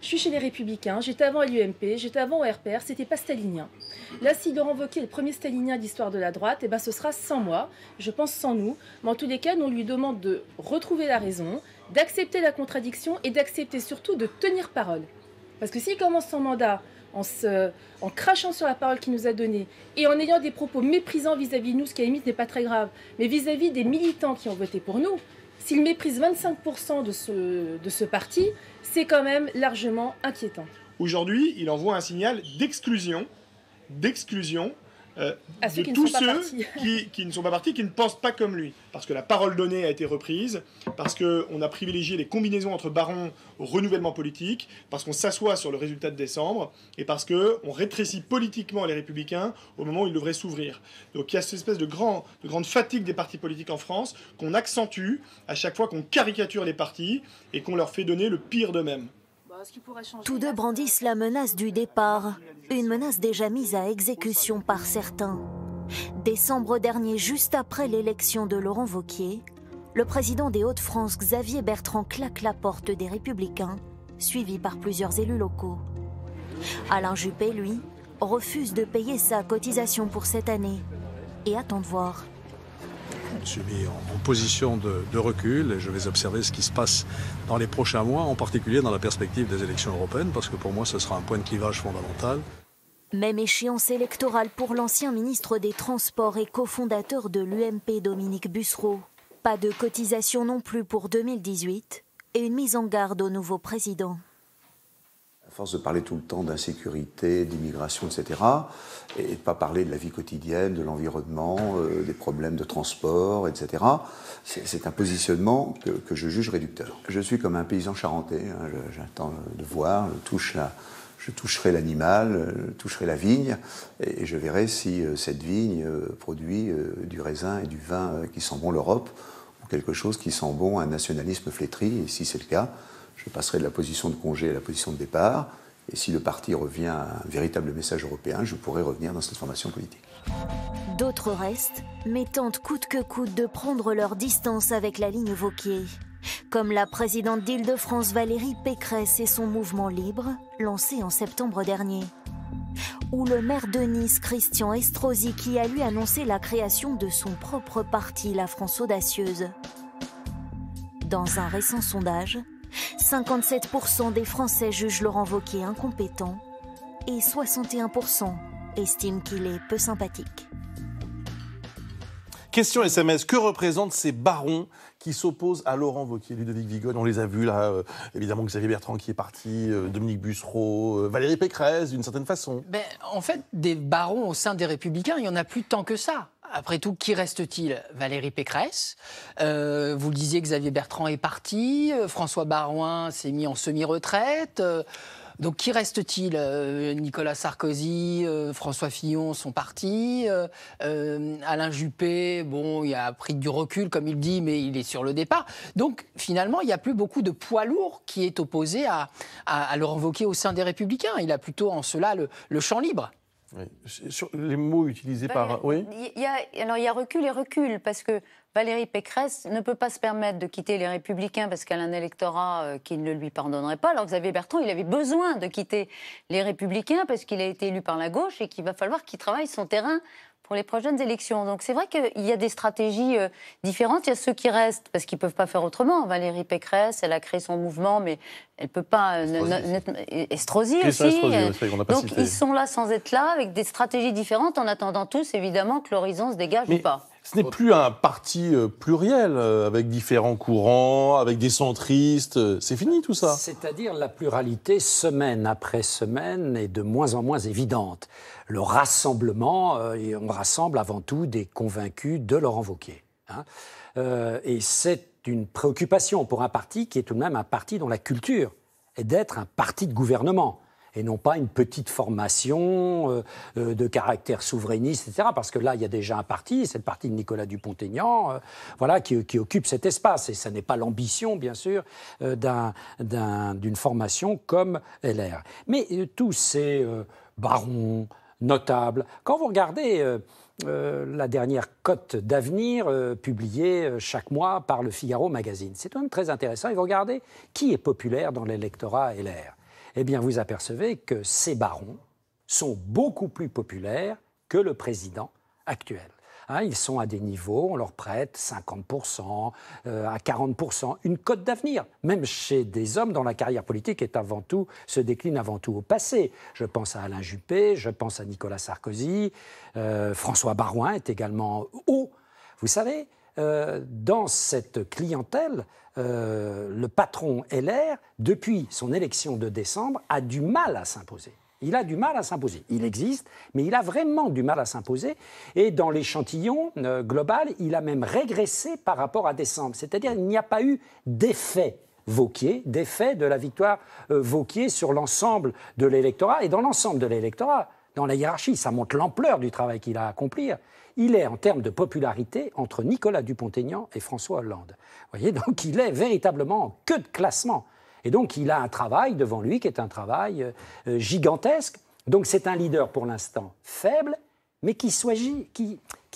Je suis chez les Républicains, j'étais avant à l'UMP, j'étais avant au RPR, c'était pas stalinien. Là, si Laurent Vauquier est le premier stalinien d'histoire de la droite, eh ben, ce sera sans moi, je pense sans nous. Mais en tous les cas, on lui demande de retrouver la raison, d'accepter la contradiction et d'accepter surtout de tenir parole. Parce que s'il commence son mandat en, crachant sur la parole qu'il nous a donnée et en ayant des propos méprisants vis-à-vis de nous, ce qui à la limite n'est pas très grave, mais vis-à-vis des militants qui ont voté pour nous, s'ils méprisent 25% de ce, de ce parti, c'est quand même largement inquiétant. Aujourd'hui, il envoie un signal d'exclusion, d'exclusion euh, de tous ceux qui, ne sont pas partis, qui ne pensent pas comme lui. Parce que la parole donnée a été reprise, parce qu'on a privilégié les combinaisons entre barons au renouvellement politique, parce qu'on s'assoit sur le résultat de décembre, et parce qu'on rétrécit politiquement les républicains au moment où ils devraient s'ouvrir. Donc il y a cette espèce de, de grande fatigue des partis politiques en France qu'on accentue à chaque fois qu'on caricature les partis et qu'on leur fait donner le pire d'eux-mêmes. Bah, tous deux brandissent euh, la menace du départ. Euh, une menace déjà mise à exécution par certains. Décembre dernier, juste après l'élection de Laurent Vauquier, le président des Hauts-de-France, Xavier Bertrand, claque la porte des Républicains, suivi par plusieurs élus locaux. Alain Juppé, lui, refuse de payer sa cotisation pour cette année et attend de voir. Je suis mis en, position de, recul et je vais observer ce qui se passe dans les prochains mois, en particulier dans la perspective des élections européennes, parce que pour moi, ce sera un point de clivage fondamental. Même échéance électorale pour l'ancien ministre des Transports et cofondateur de l'UMP Dominique Bussereau. Pas de cotisation non plus pour 2018 et une mise en garde au nouveau président force de parler tout le temps d'insécurité, d'immigration, etc., et de ne pas parler de la vie quotidienne, de l'environnement, euh, des problèmes de transport, etc., c'est un positionnement que, je juge réducteur. Je suis comme un paysan charentais, hein, j'attends de voir, je, touche je toucherai l'animal, je toucherai la vigne, et, je verrai si euh, cette vigne euh, produit du raisin et du vin qui sent bon l'Europe, ou quelque chose qui sent bon un nationalisme flétri, et si c'est le cas, je passerai de la position de congé à la position de départ. Et si le parti revient à un véritable message européen, je pourrais revenir dans cette formation politique. D'autres restent, mais tentent coûte que coûte de prendre leur distance avec la ligne Vauquier. Comme la présidente d'Île-de-France Valérie Pécresse et son mouvement libre, lancé en septembre dernier. Ou le maire de Nice, Christian Estrosi, qui a lui annoncé la création de son propre parti, la France Audacieuse. Dans un récent sondage, 57% des Français jugent Laurent Vauquier incompétent et 61% estiment qu'il est peu sympathique. Question SMS, que représentent ces barons qui s'opposent à Laurent Vauquier, Ludovic Vigogne On les a vus là, euh, évidemment Xavier Bertrand qui est parti, euh, Dominique Bussereau, euh, Valérie Pécresse d'une certaine façon. Ben, en fait, des barons au sein des Républicains, il n'y en a plus tant que ça. Après tout, qui reste-t-il Valérie Pécresse. Euh, vous le disiez, Xavier Bertrand est parti. Euh, François Baroin s'est mis en semi-retraite. Euh, donc qui reste-t-il Nicolas Sarkozy, François Fillon sont partis. Alain Juppé, bon, il a pris du recul, comme il dit, mais il est sur le départ. Donc finalement, il n'y a plus beaucoup de poids lourd qui est opposé à, le renvoquer au sein des Républicains. Il a plutôt en cela le champ libre. Sur les mots utilisés par. Oui. alors il y a recul et recul, parce que Valérie Pécresse ne peut pas se permettre de quitter les Républicains parce qu'elle a un électorat euh, qui ne lui pardonnerait pas. Alors Xavier Bertrand, il avait besoin de quitter les Républicains parce qu'il a été élu par la gauche et qu'il va falloir qu'il travaille son terrain pour les prochaines élections. Donc c'est vrai qu'il y a des stratégies euh, différentes. Il y a ceux qui restent parce qu'ils ne peuvent pas faire autrement. Valérie Pécresse, elle a créé son mouvement, mais elle ne peut pas. Euh, Estrosi aussi. Euh. Donc ils sont là sans être là, avec des stratégies différentes, en attendant tous évidemment que l'horizon se dégage ou pas. Ce n'est plus un parti euh, pluriel, euh, avec différents courants, avec des centristes. Euh, c'est fini tout ça. C'est-à-dire la pluralité, semaine après semaine, est de moins en moins évidente. Le rassemblement, on rassemble avant tout des convaincus de Laurent Wauquiez. Hein. et c'est une préoccupation pour un parti qui est tout de même un parti dont la culture est d'être un parti de gouvernement et non pas une petite formation euh, euh, de caractère souverainiste, etc. Parce que là, il y a déjà un parti, c'est le parti de Nicolas Dupont-Aignan, euh, voilà, qui, occupe cet espace. Et ça n'est pas l'ambition, bien sûr, d'une formation comme LR. Mais tous ces barons, notables, quand vous regardez... la dernière cote d'avenir publiée chaque mois par le Figaro Magazine. C'est quand même très intéressant. Et vous regardez qui est populaire dans l'électorat LR eh bien vous apercevez que ces barons sont beaucoup plus populaires que le président actuel. Hein, ils sont à des niveaux, on leur prête 50%, euh, à 40%, une cote d'avenir, même chez des hommes dont la carrière politique est avant tout, se décline avant tout au passé. Je pense à Alain Juppé, je pense à Nicolas Sarkozy, euh, François Barouin est également haut. Vous savez, euh, dans cette clientèle, euh, le patron LR, depuis son élection de décembre, a du mal à s'imposer. Il a du mal à s'imposer. Il existe, mais il a vraiment du mal à s'imposer. Et dans l'échantillon euh, global, il a même régressé par rapport à décembre. C'est-à-dire qu'il n'y a pas eu d'effet Vauquier, d'effet de la victoire euh, sur l'ensemble de l'électorat. Et dans l'ensemble de l'électorat, dans la hiérarchie. Ça montre l'ampleur du travail qu'il a à accomplir. Il est, en termes de popularité, entre Nicolas Dupont-Aignan et François Hollande. Vous voyez, donc il est véritablement en queue de classement. Et donc il a un travail devant lui qui est un travail euh, gigantesque. Donc c'est un leader pour l'instant faible, mais qui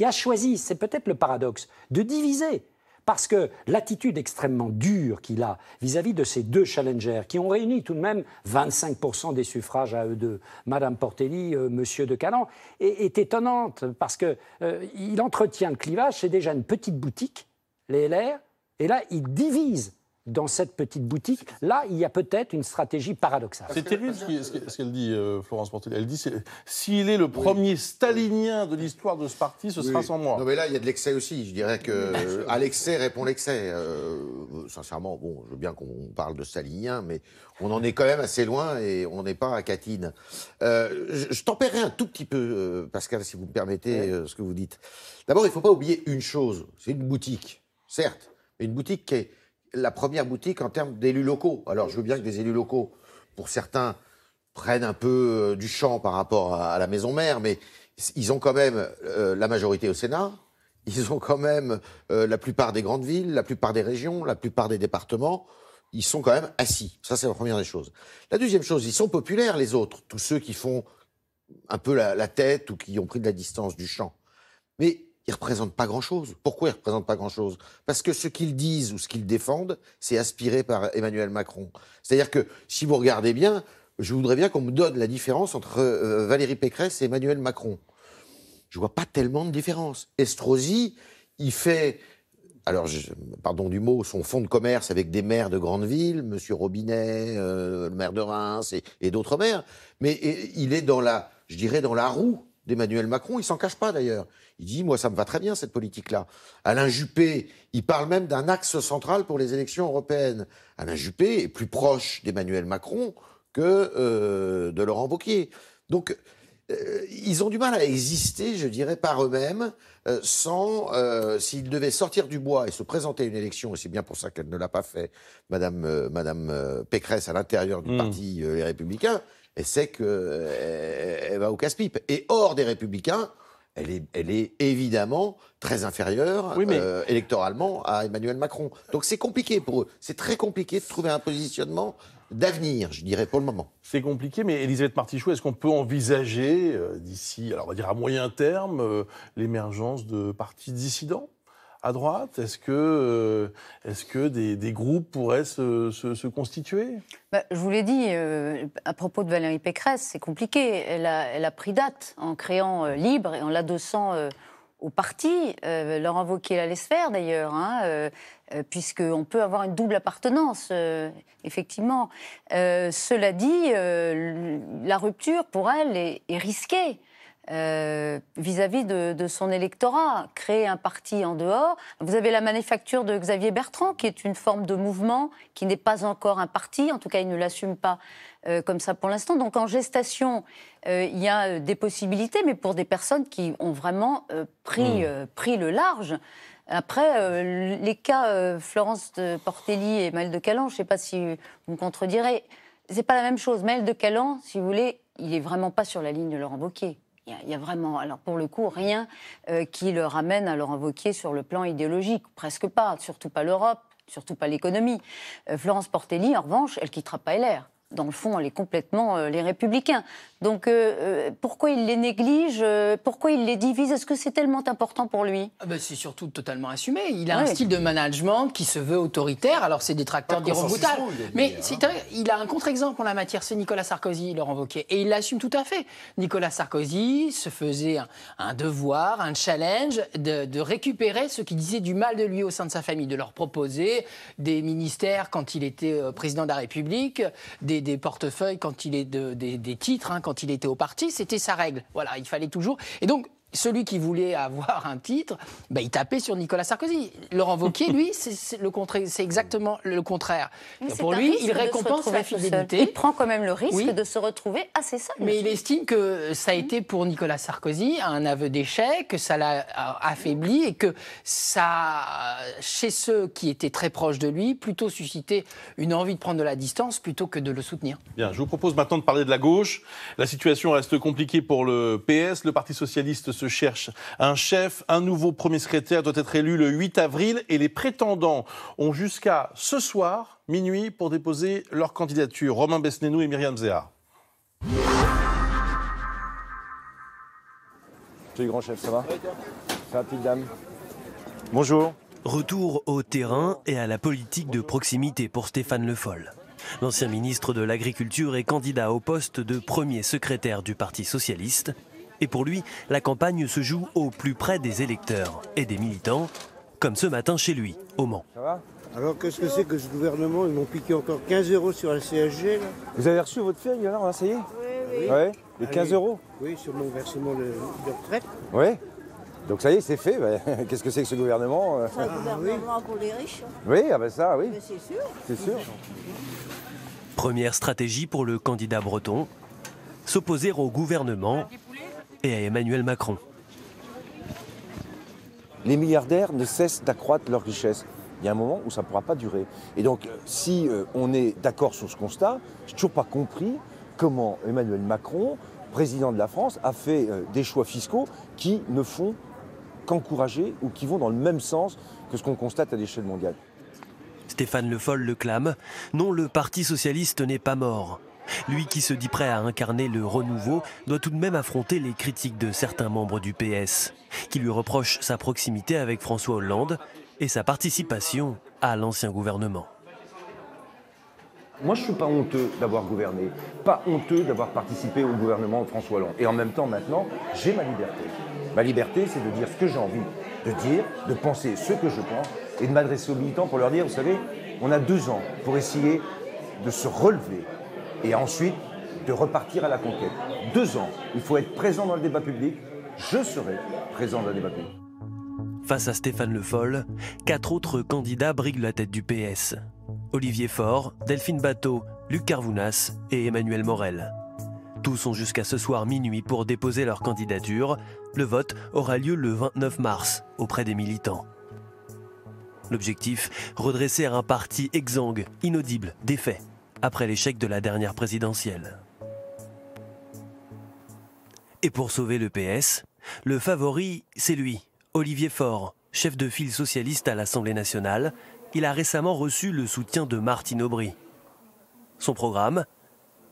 a choisi, c'est peut-être le paradoxe, de diviser parce que l'attitude extrêmement dure qu'il a vis-à-vis de ces deux challengers, qui ont réuni tout de même 25% des suffrages à eux deux, Madame Portelli, euh, Monsieur de Calan, est, étonnante parce qu'il euh, entretient le clivage. C'est déjà une petite boutique, les LR, et là il divise dans cette petite boutique, là, il y a peut-être une stratégie paradoxale. C'est terrible ce qu'elle dit, euh, Florence Portel. Elle dit s'il est, le premier stalinien de l'histoire de ce parti, ce sera sans moi. Non, mais là, il y a de l'excès aussi. Je dirais que euh, l'excès répond l'excès. Euh, sincèrement, bon, je veux bien qu'on parle de stalinien, mais on en est quand même assez loin et on n'est pas à Catine. je, je tempérerai un tout petit peu, Pascal, si vous me permettez ce que vous dites. D'abord, il ne faut pas oublier une chose c'est une boutique, certes, mais une boutique qui est la première boutique en termes d'élus locaux. Alors je veux bien que des élus locaux, pour certains, prennent un peu euh, du champ par rapport à, la maison mère, mais ils ont quand même euh, la majorité au Sénat, ils ont quand même euh, la plupart des grandes villes, la plupart des régions, la plupart des départements. Ils sont quand même assis. Ça, c'est la première des choses. La deuxième chose, ils sont populaires, les autres, tous ceux qui font un peu la, la tête ou qui ont pris de la distance du champ. Mais ils représentent pas grand-chose. Pourquoi ils représentent pas grand-chose Parce que ce qu'ils disent ou ce qu'ils défendent, c'est aspiré par Emmanuel Macron. C'est-à-dire que si vous regardez bien, je voudrais bien qu'on me donne la différence entre euh, Valérie Pécresse et Emmanuel Macron. Je vois pas tellement de différence. Estrosi, il fait alors, pardon du mot, son fonds de commerce avec des maires de grandes villes, M. Robinet, euh, le maire de Reims et, d'autres maires, mais il est dans la, je dirais, dans la roue d'Emmanuel Macron. Il s'en cache pas d'ailleurs. Il dit, moi, ça me va très bien, cette politique-là. Alain Juppé, il parle même d'un axe central pour les élections européennes. Alain Juppé est plus proche d'Emmanuel Macron que euh, de Laurent Wauquiez. Donc, euh, ils ont du mal à exister, je dirais, par eux-mêmes, euh, sans, s'ils devaient sortir du bois et se présenter à une élection, et c'est bien pour ça qu'elle ne l'a pas fait, Madame, Madame Pécresse, à l'intérieur du hmm. parti Les Républicains, elle c'est qu'elle va au casse-pipe. Et hors des Républicains, elle est, évidemment très inférieure euh, électoralement à Emmanuel Macron. Donc c'est compliqué pour eux. C'est très compliqué de trouver un positionnement d'avenir, je dirais, pour le moment. C'est compliqué, mais Elisabeth Martichoux, est-ce qu'on peut envisager euh, d'ici, alors on va dire à moyen terme, euh, l'émergence de partis dissidents à droite Est-ce que, euh, est que des, groupes pourraient se, constituer bah, Je vous l'ai dit, euh, à propos de Valérie Pécresse, c'est compliqué. Elle a, pris date en créant euh, Libre et en l'adossant au parti. Laurent Wauquiez la laisse faire d'ailleurs, hein, puisqu'on peut avoir une double appartenance, effectivement. cela dit, la rupture pour elle est risquée. Euh, vis-à-vis de, son électorat, créer un parti en dehors. Vous avez la manufacture de Xavier Bertrand, qui est une forme de mouvement qui n'est pas encore un parti, en tout cas il ne l'assume pas euh, comme ça pour l'instant. Donc en gestation, euh, il y a des possibilités, mais pour des personnes qui ont vraiment hmm. pris, le large. Après, les cas Florence de Portelli et Maël de Calan, je ne sais pas si vous me contredirez, c'est pas la même chose. Maël de Calan, si vous voulez, il n'est vraiment pas sur la ligne de Laurent Wauquiez. Il y, a vraiment, alors pour le coup, rien euh, qui le ramène à le invoquer sur le plan idéologique, presque pas, surtout pas l'Europe, surtout pas l'économie. Euh, Florence Portelli, en revanche, elle quittera pas LR dans le fond, elle est complètement euh, les républicains. Donc euh, euh, pourquoi il les néglige Pourquoi il les divise Est-ce que c'est tellement important pour lui ah ben, C'est surtout totalement assumé. Il a un style de management qui se veut autoritaire. Alors ses détracteurs diront brutal. Mais hein. il a un contre-exemple en la matière, c'est Nicolas Sarkozy, Laurent Wauquiez. Et il l'assume tout à fait. Nicolas Sarkozy se faisait un, devoir, un challenge de, de récupérer ce qui disait du mal de lui au sein de sa famille, de leur proposer des ministères quand il était président de la République, des des portefeuilles, quand il est de, des, titres, hein, quand il était au parti, c'était sa règle. Voilà, il fallait toujours. Et donc, celui qui voulait avoir un titre, ben, il tapait sur Nicolas Sarkozy. Laurent Wauquiez, lui, c'est exactement le contraire. Pour lui, il récompense la fidélité. Il prend quand même le risque de se retrouver assez seul. Mais il estime que ça a mmh. été pour Nicolas Sarkozy un aveu d'échec, que ça l'a affaibli et que ça, chez ceux qui étaient très proches de lui, plutôt suscité une envie de prendre de la distance plutôt que de le soutenir. Bien, je vous propose maintenant de parler de la gauche. La situation reste compliquée pour le PS, le Parti socialiste se cherche un chef. Un nouveau Premier secrétaire doit être élu le 8 avril et les prétendants ont jusqu'à ce soir, minuit, pour déposer leur candidature. Romain Besnénou et Myriam Zéa. Salut grand chef, ça va Ça va, petite dame Bonjour. Retour au terrain et à la politique de proximité pour Stéphane Le Foll. L'ancien ministre de l'Agriculture est candidat au poste de premier secrétaire du Parti socialiste. Et pour lui, la campagne se joue au plus près des électeurs et des militants, comme ce matin chez lui, au Mans. Ça va alors qu'est-ce que c'est que ce gouvernement Ils m'ont piqué encore 15 euros sur la CSG. Vous avez reçu votre feuille ça y est Oui, oui. Ah les 15 ah euros Oui, sur mon versement de, retraite. Oui. Donc ça y est, c'est fait. Bah, qu'est-ce que c'est que ce gouvernement euh C'est un gouvernement pour les riches. Oui, ah ben ça, oui. C'est sûr. C'est sûr. Première stratégie pour le candidat breton, s'opposer au gouvernement et à Emmanuel Macron. Les milliardaires ne cessent d'accroître leur richesse. Il y a un moment où ça ne pourra pas durer. Et donc, euh, si euh, on est d'accord sur ce constat, je n'ai toujours pas compris comment Emmanuel Macron, président de la France, a fait euh, des choix fiscaux qui ne font qu'encourager ou qui vont dans le même sens que ce qu'on constate à l'échelle mondiale. Stéphane Le Foll le clame. Non, le Parti socialiste n'est pas mort. Lui qui se dit prêt à incarner le renouveau doit tout de même affronter les critiques de certains membres du PS, qui lui reprochent sa proximité avec François Hollande et sa participation à l'ancien gouvernement. Moi, je ne suis pas honteux d'avoir gouverné, pas honteux d'avoir participé au gouvernement de François Hollande. Et en même temps, maintenant, j'ai ma liberté. Ma liberté, c'est de dire ce que j'ai envie, de dire, de penser ce que je pense, et de m'adresser aux militants pour leur dire, vous savez, on a deux ans pour essayer de se relever et ensuite de repartir à la conquête. Deux ans, il faut être présent dans le débat public. Je serai présent dans le débat public. Face à Stéphane Le Foll, quatre autres candidats briguent la tête du PS. Olivier Faure, Delphine Bateau, Luc Carvounas et Emmanuel Morel. Tous ont jusqu'à ce soir minuit pour déposer leur candidature. Le vote aura lieu le 29 mars auprès des militants. L'objectif, redresser un parti exsangue, inaudible, défait après l'échec de la dernière présidentielle. Et pour sauver le PS, le favori, c'est lui, Olivier Faure, chef de file socialiste à l'Assemblée nationale. Il a récemment reçu le soutien de Martine Aubry. Son programme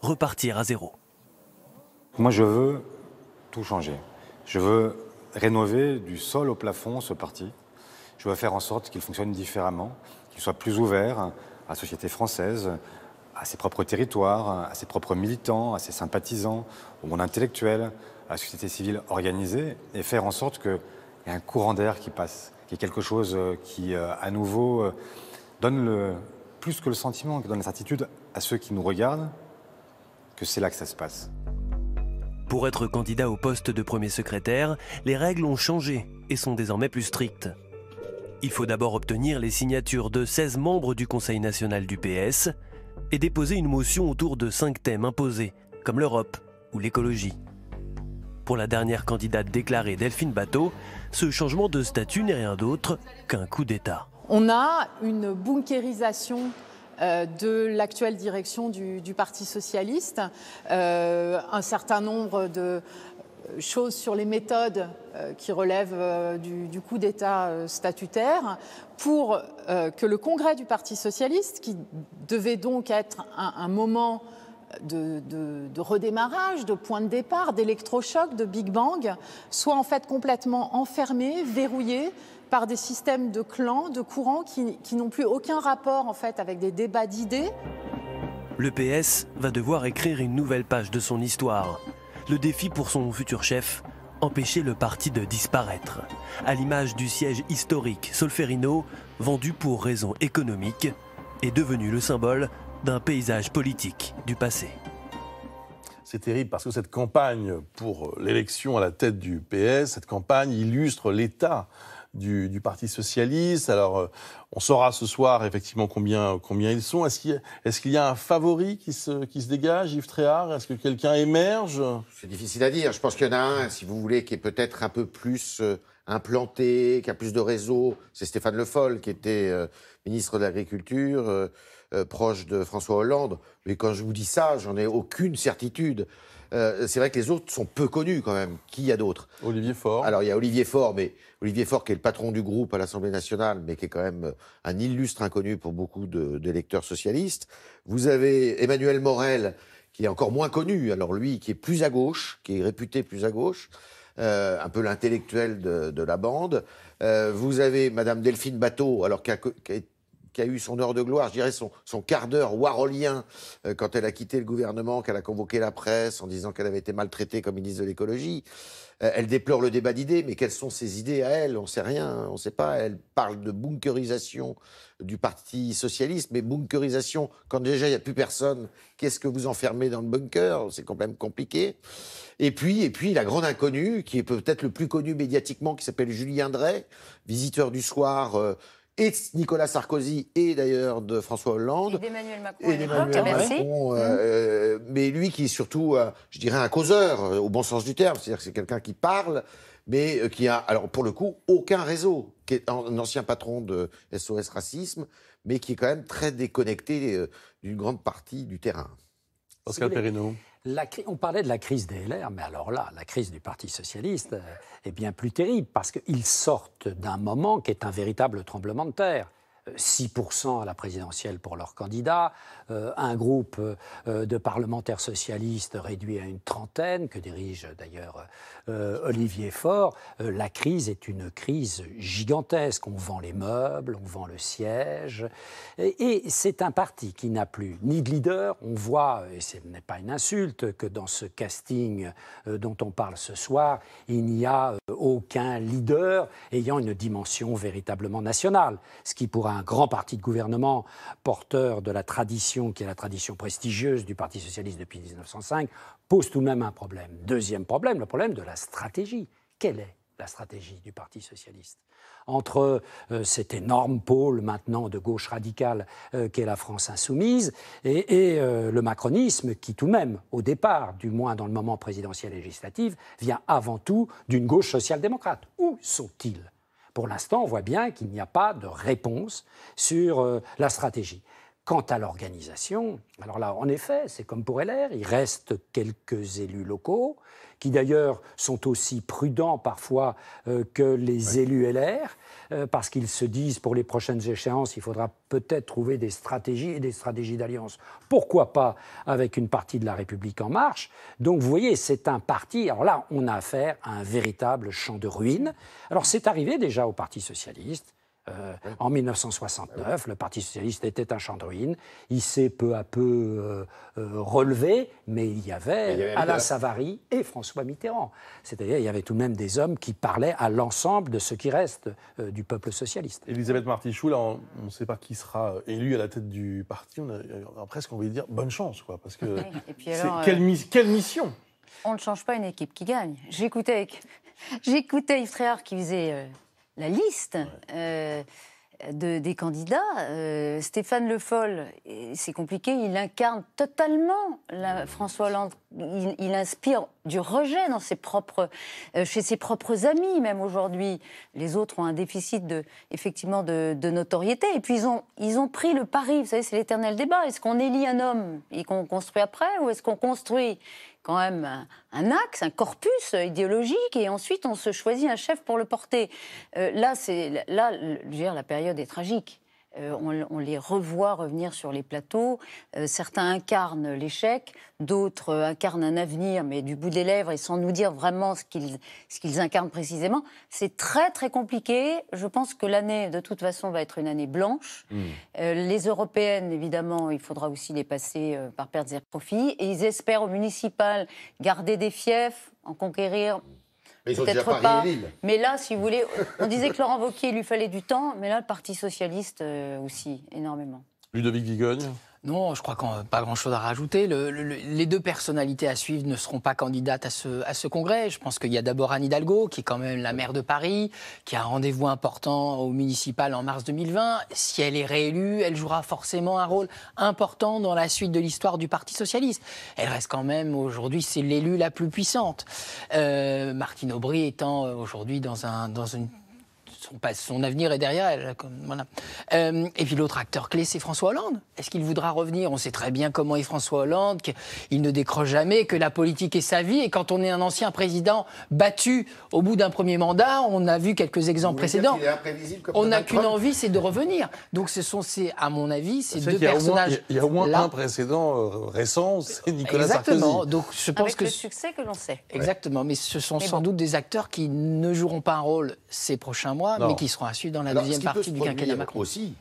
Repartir à zéro. Moi, je veux tout changer. Je veux rénover du sol au plafond ce parti. Je veux faire en sorte qu'il fonctionne différemment, qu'il soit plus ouvert à la société française, à ses propres territoires, à ses propres militants, à ses sympathisants, au monde intellectuel, à la société civile organisée, et faire en sorte qu'il y ait un courant d'air qui passe, qu'il y ait quelque chose euh, qui, euh, à nouveau, euh, donne plus que le sentiment, qui donne la certitude à ceux qui nous regardent que c'est là que ça se passe. Pour être candidat au poste de premier secrétaire, les règles ont changé et sont désormais plus strictes. Il faut d'abord obtenir les signatures de 16 membres du Conseil national du PS, et déposer une motion autour de cinq thèmes imposés, comme l'Europe ou l'écologie. Pour la dernière candidate déclarée Delphine Bateau, ce changement de statut n'est rien d'autre qu'un coup d'État. On a une bunkérisation euh, de l'actuelle direction du, Parti socialiste. Euh, un certain nombre de, choses sur les méthodes euh, qui relèvent euh, du, coup d'État euh, statutaire pour que le congrès du Parti socialiste, qui devait donc être un, moment de, redémarrage, de point de départ, d'électrochoc, de Big Bang, soit en fait complètement enfermé, verrouillé par des systèmes de clans, de courants qui, qui n'ont plus aucun rapport en fait avec des débats d'idées. Le PS va devoir écrire une nouvelle page de son histoire le défi pour son futur chef, empêcher le parti de disparaître, à l'image du siège historique Solferino, vendu pour raisons économiques, est devenu le symbole d'un paysage politique du passé. C'est terrible parce que cette campagne pour l'élection à la tête du PS, cette campagne illustre l'état du, du, Parti socialiste. Alors, on saura ce soir effectivement combien, combien ils sont. Est-ce qu'il y, est y, a un favori qui se, qui se dégage, Yves Tréhard Est-ce que quelqu'un émerge C'est difficile à dire. Je pense qu'il y en a un, si vous voulez, qui est peut-être un peu plus euh, implanté, qui a plus de réseau. C'est Stéphane Le Foll, qui était euh, ministre de l'Agriculture, euh, proche de François Hollande. Mais quand je vous dis ça, j'en ai aucune certitude. Euh, c'est vrai que les autres sont peu connus quand même. Qui y a d'autres Olivier Faure. Alors il y a Olivier Faure, mais Olivier Faure qui est le patron du groupe à l'Assemblée nationale, mais qui est quand même euh, un illustre inconnu pour beaucoup d'électeurs socialistes. Vous avez Emmanuel Morel, qui est encore moins connu. Alors lui, qui est plus à gauche, qui est réputé plus à gauche. Euh, un peu l'intellectuel de, de, la bande. Euh, vous avez Madame Delphine Bateau, alors qui, a, qui qui a eu son heure de gloire, je dirais son, quart d'heure warolien, euh, quand elle a quitté le gouvernement, qu'elle a convoqué la presse en disant qu'elle avait été maltraitée comme ministre de l'écologie. Euh, elle déplore le débat d'idées, mais quelles sont ses idées à elle On ne sait rien, hein, on ne sait pas. Elle parle de bunkerisation du Parti socialiste, mais bunkerisation, quand déjà il n'y a plus personne, qu'est-ce que vous enfermez dans le bunker C'est quand même compliqué. Et puis, et puis la grande inconnue, qui est peut-être le plus connu médiatiquement, qui s'appelle Julien Drey, visiteur du soir. Euh, et de Nicolas Sarkozy et d'ailleurs de François Hollande. Et d'Emmanuel Macron. Emmanuel ah, Macron euh, mmh. euh, mais lui qui est surtout, euh, je dirais, un causeur, au bon sens du terme. C'est-à-dire que c'est quelqu'un qui parle, mais qui a, alors pour le coup, aucun réseau. Qui est un ancien patron de SOS Racisme, mais qui est quand même très déconnecté d'une grande partie du terrain. Pascal Perrineau on parlait de la crise des LR, mais alors là, la crise du Parti socialiste euh, est bien plus terrible parce qu'ils sortent d'un moment qui est un véritable tremblement de terre. 6% à la présidentielle pour leur candidat euh, un groupe euh, de parlementaires socialistes réduit à une trentaine, que dirige d'ailleurs euh, Olivier Faure, la crise est une crise gigantesque. On vend les meubles, on vend le siège, et, c'est un parti qui n'a plus ni de leader. On voit, et ce n'est pas une insulte, que dans ce casting dont on parle ce soir, il n'y a aucun leader ayant une dimension véritablement nationale, ce qui pourra un grand parti de gouvernement porteur de la tradition qui est la tradition prestigieuse du Parti socialiste depuis 1905, pose tout de même un problème. Deuxième problème, le problème de la stratégie. Quelle est la stratégie du Parti socialiste entre euh, cet énorme pôle maintenant de gauche radicale euh, qu'est la France insoumise et, euh, le macronisme qui tout de même, au départ, du moins dans le moment présidentiel législatif, vient avant tout d'une gauche social-démocrate. Où sont-ils pour l'instant, on voit bien qu'il n'y a pas de réponse sur euh, la stratégie. Quant à l'organisation, alors là, en effet, c'est comme pour LR, il reste quelques élus locaux, qui d'ailleurs sont aussi prudents parfois euh, que les élus LR, euh, parce qu'ils se disent pour les prochaines échéances, il faudra peut-être trouver des stratégies et des stratégies d'alliance. Pourquoi pas avec une partie de la République en marche Donc vous voyez, c'est un parti. Alors là, on a affaire à un véritable champ de ruines. Alors c'est arrivé déjà au Parti socialiste. Euh, en 1969, le Parti socialiste était un champ Il s'est peu à peu euh, euh, relevé, mais il y avait, Alain Savary et François Mitterrand. C'est-à-dire il y avait tout de même des hommes qui parlaient à l'ensemble de ce qui reste du peuple socialiste. Elisabeth Martichoux, on ne sait pas qui sera élu à la tête du parti. On a, on presque envie de dire bonne chance, quoi, parce que quelle, mission On ne change pas une équipe qui gagne. J'écoutais J'écoutais Yves Tréhard qui faisait la liste. Euh, des candidats. Euh, Stéphane Le Foll, c'est compliqué, il incarne totalement la, François Hollande. Il, inspire du rejet dans ses propres, euh, chez ses propres amis, même aujourd'hui. Les autres ont un déficit de, effectivement de, notoriété. Et puis ils ont, ils ont pris le pari, vous savez, c'est l'éternel débat. Est-ce qu'on élit un homme et qu'on construit après ou est-ce qu'on construit quand même un, axe, un corpus idéologique, et ensuite on se choisit un chef pour le porter. Euh, là, c'est là, la période est tragique. Euh, on, les revoit revenir sur les plateaux. Euh, certains incarnent l'échec, d'autres euh, incarnent un avenir, mais du bout des lèvres et sans nous dire vraiment ce qu'ils, incarnent précisément. C'est très très compliqué. Je pense que l'année, de toute façon, va être une année blanche. Mmh. les européennes, évidemment, il faudra aussi les passer par pertes et profits. Et ils espèrent au municipal garder des fiefs, en conquérir mais pas. Mais là, si vous voulez, on disait que Laurent Wauquiez, lui fallait du temps, mais là, le Parti Socialiste euh, aussi, énormément. Ludovic Vigogne non, je crois qu'on pas grand-chose à rajouter. les deux personnalités à suivre ne seront pas candidates à ce, congrès. Je pense qu'il y a d'abord Anne Hidalgo, qui est quand même la maire de Paris, qui a un rendez-vous important au municipal en mars 2020. Si elle est réélue, elle jouera forcément un rôle important dans la suite de l'histoire du Parti socialiste. Elle reste quand même aujourd'hui, c'est l'élue la plus puissante. Euh, Martine Aubry étant euh, aujourd'hui dans, un, dans une son, son, avenir est derrière elle. Comme, voilà. Euh, et puis l'autre acteur clé, c'est François Hollande. Est-ce qu'il voudra revenir On sait très bien comment est François Hollande, qu'il ne décroche jamais, que la politique est sa vie. Et quand on est un ancien président battu au bout d'un premier mandat, on a vu quelques exemples précédents. on n'a qu'une envie, c'est de revenir. Donc ce sont, à mon avis, ces deux personnages. Il y a au moins, un précédent euh, récent, c'est Nicolas Exactement. Sarkozy. Donc je pense que le succès que l'on sait. Exactement. Mais ce sont sans doute des acteurs qui ne joueront pas un rôle ces prochains mois mais qui seront à dans la deuxième partie du quinquennat aussi,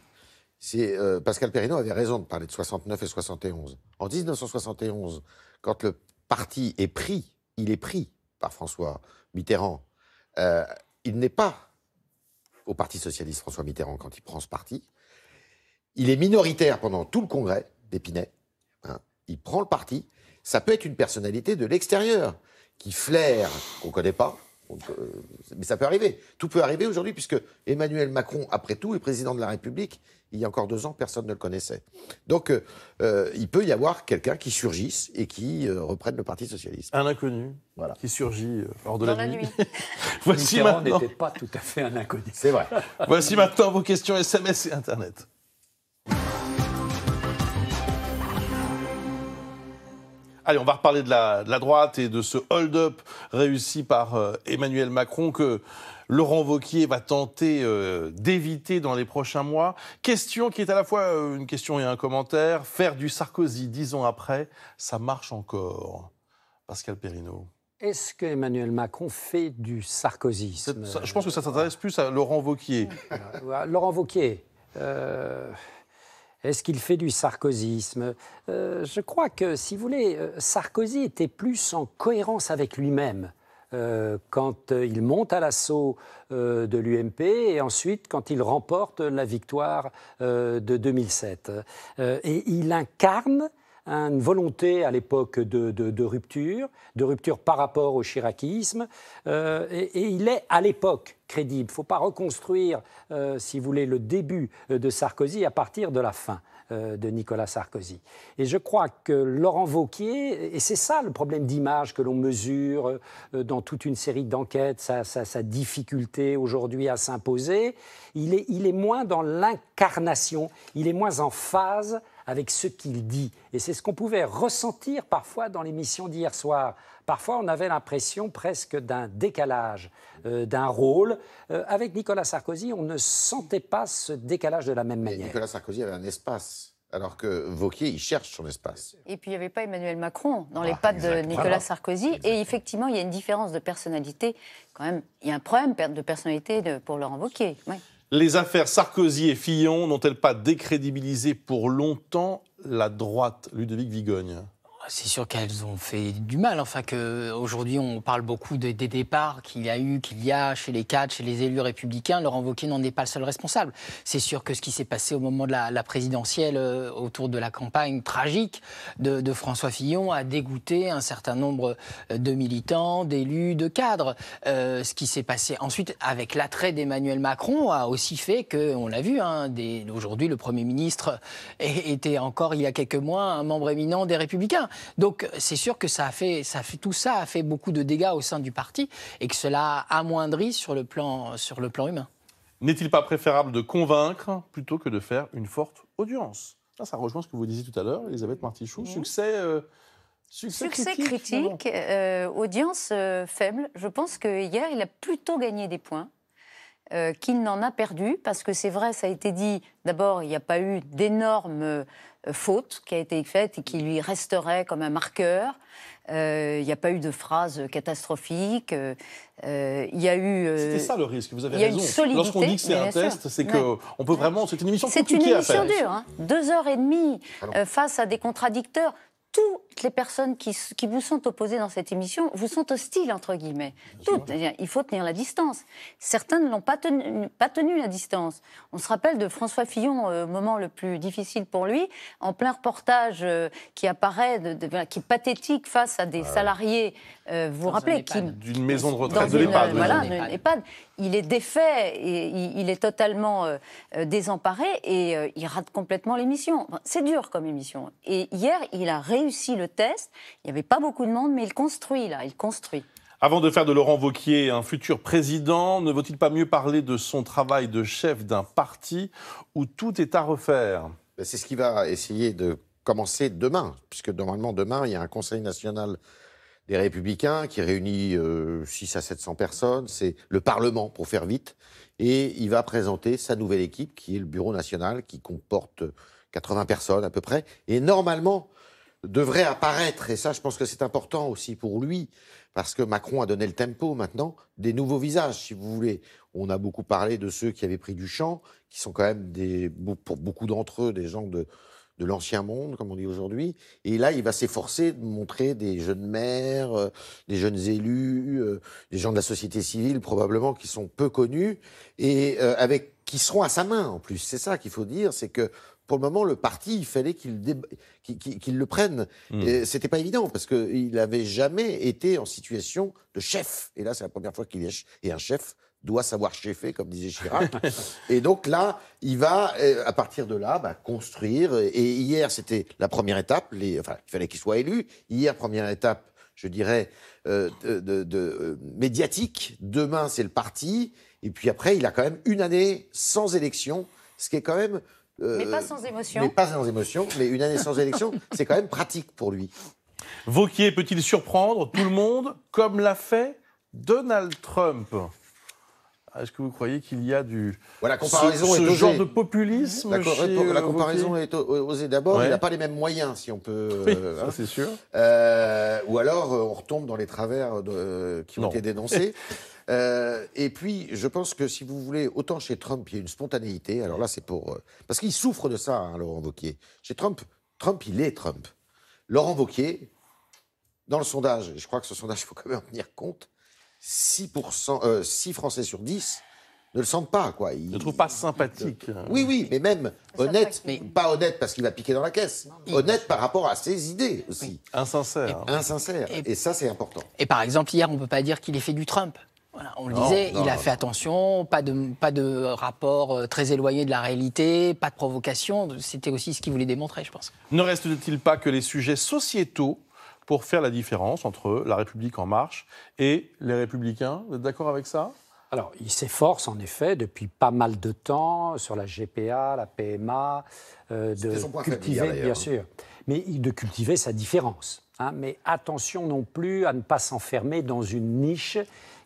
c'est euh, Pascal Perrineau avait raison de parler de 69 et 71. En 1971, quand le parti est pris, il est pris par François Mitterrand. Euh, il n'est pas au Parti socialiste François Mitterrand quand il prend ce parti. Il est minoritaire pendant tout le congrès d'Épinay. Hein. Il prend le parti. Ça peut être une personnalité de l'extérieur qui flaire, qu'on ne connaît pas, euh, mais ça peut arriver. Tout peut arriver aujourd'hui, puisque Emmanuel Macron, après tout, est président de la République. Il y a encore deux ans, personne ne le connaissait. Donc, euh, euh, il peut y avoir quelqu'un qui surgisse et qui reprenne le Parti socialiste. Un inconnu voilà. qui surgit hors de la, nuit. nuit. Voici n'était pas tout à fait un inconnu. C'est vrai. Voici maintenant vos questions SMS et Internet. Allez, on va reparler de la, droite et de ce hold-up réussi par euh, Emmanuel Macron que Laurent Vauquier va tenter euh, d'éviter dans les prochains mois. Question qui est à la fois euh, une question et un commentaire. Faire du Sarkozy dix ans après, ça marche encore. Pascal Perrineau. Est-ce que Emmanuel Macron fait du Sarkozy Je pense que ça s'intéresse plus à Laurent Vauquier. Laurent Vauquier. Est-ce qu'il fait du sarkozisme euh, Je crois que, si vous voulez, euh, Sarkozy était plus en cohérence avec lui-même. Euh, quand il monte à l'assaut de l'UMP et ensuite quand il remporte la victoire de 2007. et il incarne une volonté à l'époque de, rupture, de rupture par rapport au chiracisme, euh, et, il est à l'époque crédible. Il ne faut pas reconstruire, euh, si vous voulez, le début euh, de Sarkozy à partir de la fin de Nicolas Sarkozy. Et je crois que Laurent Vauquier, et c'est ça le problème d'image que l'on mesure dans toute une série d'enquêtes, sa, difficulté aujourd'hui à s'imposer, est, il est moins dans l'incarnation, il est moins en phase avec ce qu'il dit. Et c'est ce qu'on pouvait ressentir parfois dans l'émission d'hier soir. Parfois, on avait l'impression presque d'un décalage, euh, d'un rôle. Euh, avec Nicolas Sarkozy, on ne sentait pas ce décalage de la même manière. Nicolas Sarkozy avait un espace. Alors que Vauquier, il cherche son espace. Et puis, il n'y avait pas Emmanuel Macron dans les ah, pattes de Nicolas Sarkozy. Et effectivement, il y a une différence de personnalité. Quand même, il y a un problème de personnalité pour Laurent Vauquier. Oui. Les affaires Sarkozy et Fillon n'ont-elles pas décrédibilisé pour longtemps la droite, Ludovic Vigogne c'est sûr qu'elles ont fait du mal. Enfin, aujourd'hui, on parle beaucoup des départs qu'il y a eu, qu'il y a chez les cadres, chez les élus républicains. Laurent Wauquiez n'en est pas le seul responsable. C'est sûr que ce qui s'est passé au moment de la, présidentielle, euh, autour de la campagne tragique de, François Fillon, a dégoûté un certain nombre euh, de militants, d'élus, de cadres. Euh, ce qui s'est passé ensuite avec l'attrait d'Emmanuel Macron a aussi fait que, on l'a vu, hein, aujourd'hui, le Premier ministre était encore, il y a quelques mois, un membre éminent des Républicains. Donc c'est sûr que ça a fait, tout ça a fait beaucoup de dégâts au sein du parti et que cela a amoindri sur le plan, sur le plan humain. N'est-il pas préférable de convaincre plutôt que de faire une forte audience ça, rejoint ce que vous disiez tout à l'heure, Elisabeth Martichoux. Euh, succès. Succès, critique, euh, audience euh, faible. Je pense que hier, il a plutôt gagné des points qu'il n'en a perdu, parce que c'est vrai, ça a été dit, d'abord, il n'y a pas eu d'énormes euh, faute qui a été faite et qui lui resterait comme un marqueur. Euh, il n'y a pas eu de phrase catastrophique. Euh, il y a eu. C'était ça le risque. Vous avez raison. Lorsqu'on dit que c'est un test, c'est que peut vraiment. C'est une émission compliquée. C'est une émission dure. Hein. Deux heures et demie face à des contradicteurs toutes les personnes qui, vous sont opposées dans cette émission vous sont hostiles, entre guillemets. Toutes. Il faut tenir la distance. Certains ne l'ont pas tenu, pas tenu la distance. On se rappelle de François Fillon, au euh, moment le plus difficile pour lui, en plein reportage euh, qui apparaît, qui est pathétique face à des ah salariés euh, vous vous rappelez, qu'il D'une maison de retraite, de EHPAD. Il est défait, et il, est totalement euh, euh, désemparé et il rate complètement l'émission. c'est dur comme émission. Et hier, il a réussi le test. Il n'y avait pas beaucoup de monde, mais il construit, là, il construit. Avant de faire de Laurent Vauquier un futur président, ne vaut-il pas mieux parler de son travail de chef d'un parti où tout est à refaire ben, C'est ce qui va essayer de commencer demain, puisque normalement demain, il y a un Conseil national les Républicains qui réunit 6 euh, à 700 personnes. C'est le Parlement, pour faire vite. Et il va présenter sa nouvelle équipe, qui est le Bureau national, qui comporte 80 personnes à peu près. Et normalement, devrait apparaître, et ça je pense que c'est important aussi pour lui, parce que Macron a donné le tempo maintenant, des nouveaux visages, si vous voulez. On a beaucoup parlé de ceux qui avaient pris du champ, qui sont quand même, des, pour beaucoup d'entre eux, des gens de, de l'ancien monde, comme on dit aujourd'hui. Et là, il va s'efforcer de montrer des jeunes maires, euh, des jeunes élus, euh, des gens de la société civile probablement qui sont peu connus et euh, avec qui seront à sa main en plus. C'est ça qu'il faut dire, c'est que pour le moment, le parti, il fallait qu'il le prenne. Hmm. C'était pas évident parce qu'il n'avait jamais été en situation de chef. Et là, c'est la première fois qu'il est un chef doit savoir cheffer, comme disait Chirac. et donc là, il va, euh, à partir de là, bah, construire. Et hier, c'était la première étape. enfin, il fallait qu'il soit élu. Hier, première étape, je dirais, euh, de, euh, médiatique. Demain, c'est le parti. Et puis après, il a quand même une année sans élection, ce qui est quand même. mais pas sans émotion. Mais pas sans émotion, mais une année sans élection, c'est quand même pratique pour lui. Vauquier peut-il surprendre tout le monde comme l'a fait Donald Trump est-ce que vous croyez qu'il y a du voilà, la comparaison ce, genre de populisme La, la comparaison est osée d'abord. Il n'a pas les mêmes moyens, si on peut. Oui, euh, c'est sûr. Euh, ou alors, euh, on retombe dans les travers de, qui ont été dénoncés. et puis, je pense que si vous voulez, autant chez Trump, il y a une spontanéité. Alors là, c'est pour parce qu'il souffre de ça, hein, Laurent Wauquiez. Chez Trump, Trump, il est Trump. Laurent Wauquiez, dans le sondage, je crois que ce sondage, il faut quand même en tenir compte 6, euh, Français sur 10 ne le sentent pas. Quoi. Ils ne le trouvent pas sympathique. Euh, oui, oui, mais même honnête, pas honnête parce qu'il va piquer dans la caisse, honnête par rapport à ses idées aussi. Insincère. Et, Insincère, et, ça c'est important. Et par exemple, hier, on ne peut pas dire qu'il ait fait du Trump. on le disait, il a fait attention, pas de, pas de rapport euh, très éloigné de la réalité, pas de provocation. C'était aussi ce qu'il voulait démontrer, je pense. Ne reste-t-il pas que les sujets sociétaux pour faire la différence entre la République en marche et les républicains. Vous êtes d'accord avec ça alors, il s'efforce en effet depuis pas mal de temps sur la GPA, la PMA, euh, de cultiver, sûr, mais de cultiver sa différence. Hein. mais attention non plus à ne pas s'enfermer dans une niche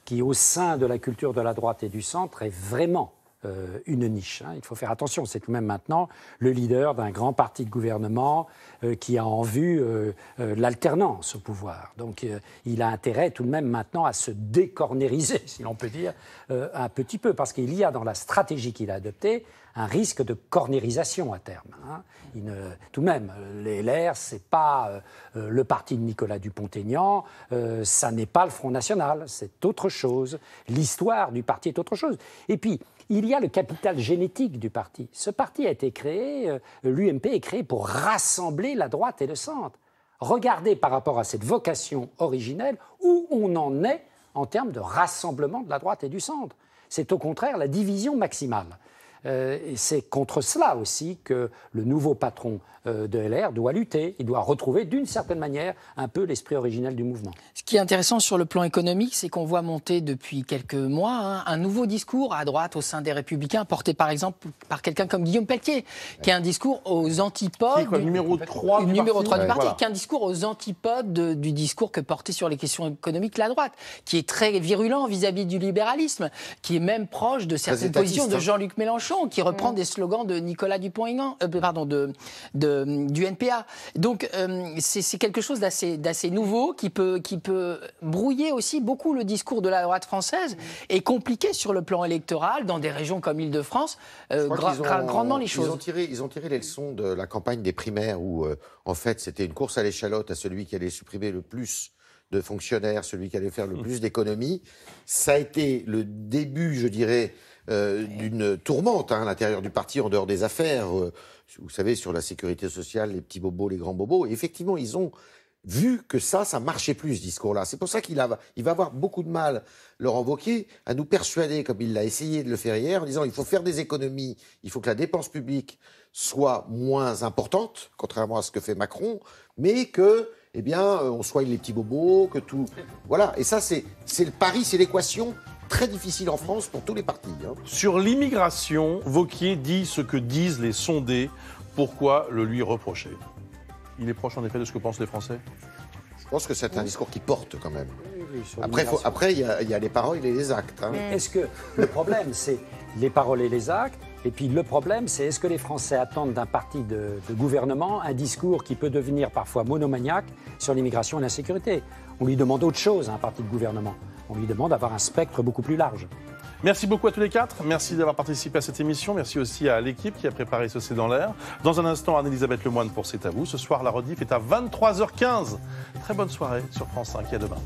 qui, au sein de la culture de la droite et du centre, est vraiment euh, une niche. Hein. Il faut faire attention. C'est tout de même maintenant le leader d'un grand parti de gouvernement euh, qui a en vue euh, l'alternance au pouvoir. Donc il a intérêt tout de même maintenant à se décornériser, si l'on peut dire, un petit peu, parce qu'il y a dans la stratégie qu'il a adoptée un risque de cornérisation à terme. Hein. tout de même, les LR, c'est pas euh, euh, le parti de Nicolas Dupont-Aignan, euh, ça n'est pas le Front National, c'est autre chose. L'histoire du parti est autre chose. Et puis, il y a le capital génétique du parti. Ce parti a été créé, l'UMP est créé pour rassembler la droite et le centre. Regardez par rapport à cette vocation originelle où on en est en termes de rassemblement de la droite et du centre. C'est au contraire la division maximale. Euh, c'est contre cela aussi que le nouveau patron euh, de LR doit lutter. Il doit retrouver d'une certaine manière un peu l'esprit originel du mouvement. Ce qui est intéressant sur le plan économique, c'est qu'on voit monter depuis quelques mois hein, un nouveau discours à droite au sein des Républicains, porté par exemple par quelqu'un comme Guillaume Pelletier, qui a un discours aux antipodes. du, numéro 3 du, parti, qui a un discours aux antipodes du discours que portait sur les questions économiques la droite, qui est très virulent vis à -vis du libéralisme, qui est même proche de certaines positions de hein. Jean-Luc Mélenchon qui reprend mm. des slogans de Nicolas Dupont-Aignan, euh, pardon, de, du NPA. Donc euh, c'est quelque chose d'assez nouveau qui peut, qui peut brouiller aussi beaucoup le discours de la droite française et compliquer sur le plan électoral dans des régions comme l'Île-de-France euh, grandement les choses. Ils ont, tiré, ils ont tiré les leçons de la campagne des primaires où en fait c'était une course à l'échalote à celui qui allait supprimer le plus de fonctionnaires, celui qui allait faire le mm. plus d'économies. Ça a été le début, je dirais, euh, d'une tourmente hein, à l'intérieur du parti, en dehors des affaires, euh, vous savez, sur la sécurité sociale, les petits bobos, les grands bobos. Et effectivement, ils ont vu que ça, ça marchait plus, ce discours-là. C'est pour ça qu'il il va avoir beaucoup de mal, Laurent Wauquiez, à nous persuader, comme il l'a essayé de le faire hier, en disant il faut faire des économies, il faut que la dépense publique soit moins importante, contrairement à ce que fait Macron, mais que, eh bien, euh, on soigne les petits bobos, que tout. Voilà. Et ça, c'est, c'est le pari, c'est l'équation très difficile en France pour tous les partis. Hein. Sur l'immigration, Vauquier dit ce que disent les sondés. Pourquoi le lui reprocher Il est proche en effet de ce que pensent les Français Je pense que c'est un discours qui porte quand même. Après, après il, y a, les paroles et les actes. Hein. Mm. Est-ce que le problème, c'est les paroles et les actes et puis le problème, c'est est-ce que les Français attendent d'un parti de, de, gouvernement un discours qui peut devenir parfois monomaniaque sur l'immigration et la sécurité On lui demande autre chose à un parti de gouvernement on lui demande d'avoir un spectre beaucoup plus large. Merci beaucoup à tous les quatre. Merci d'avoir participé à cette émission. Merci aussi à l'équipe qui a préparé ce C'est dans l'air. Dans un instant, Anne-Elisabeth Lemoine pour C'est à vous. Ce soir, la rediff est à 23h15. Très bonne soirée sur France 5 et à demain.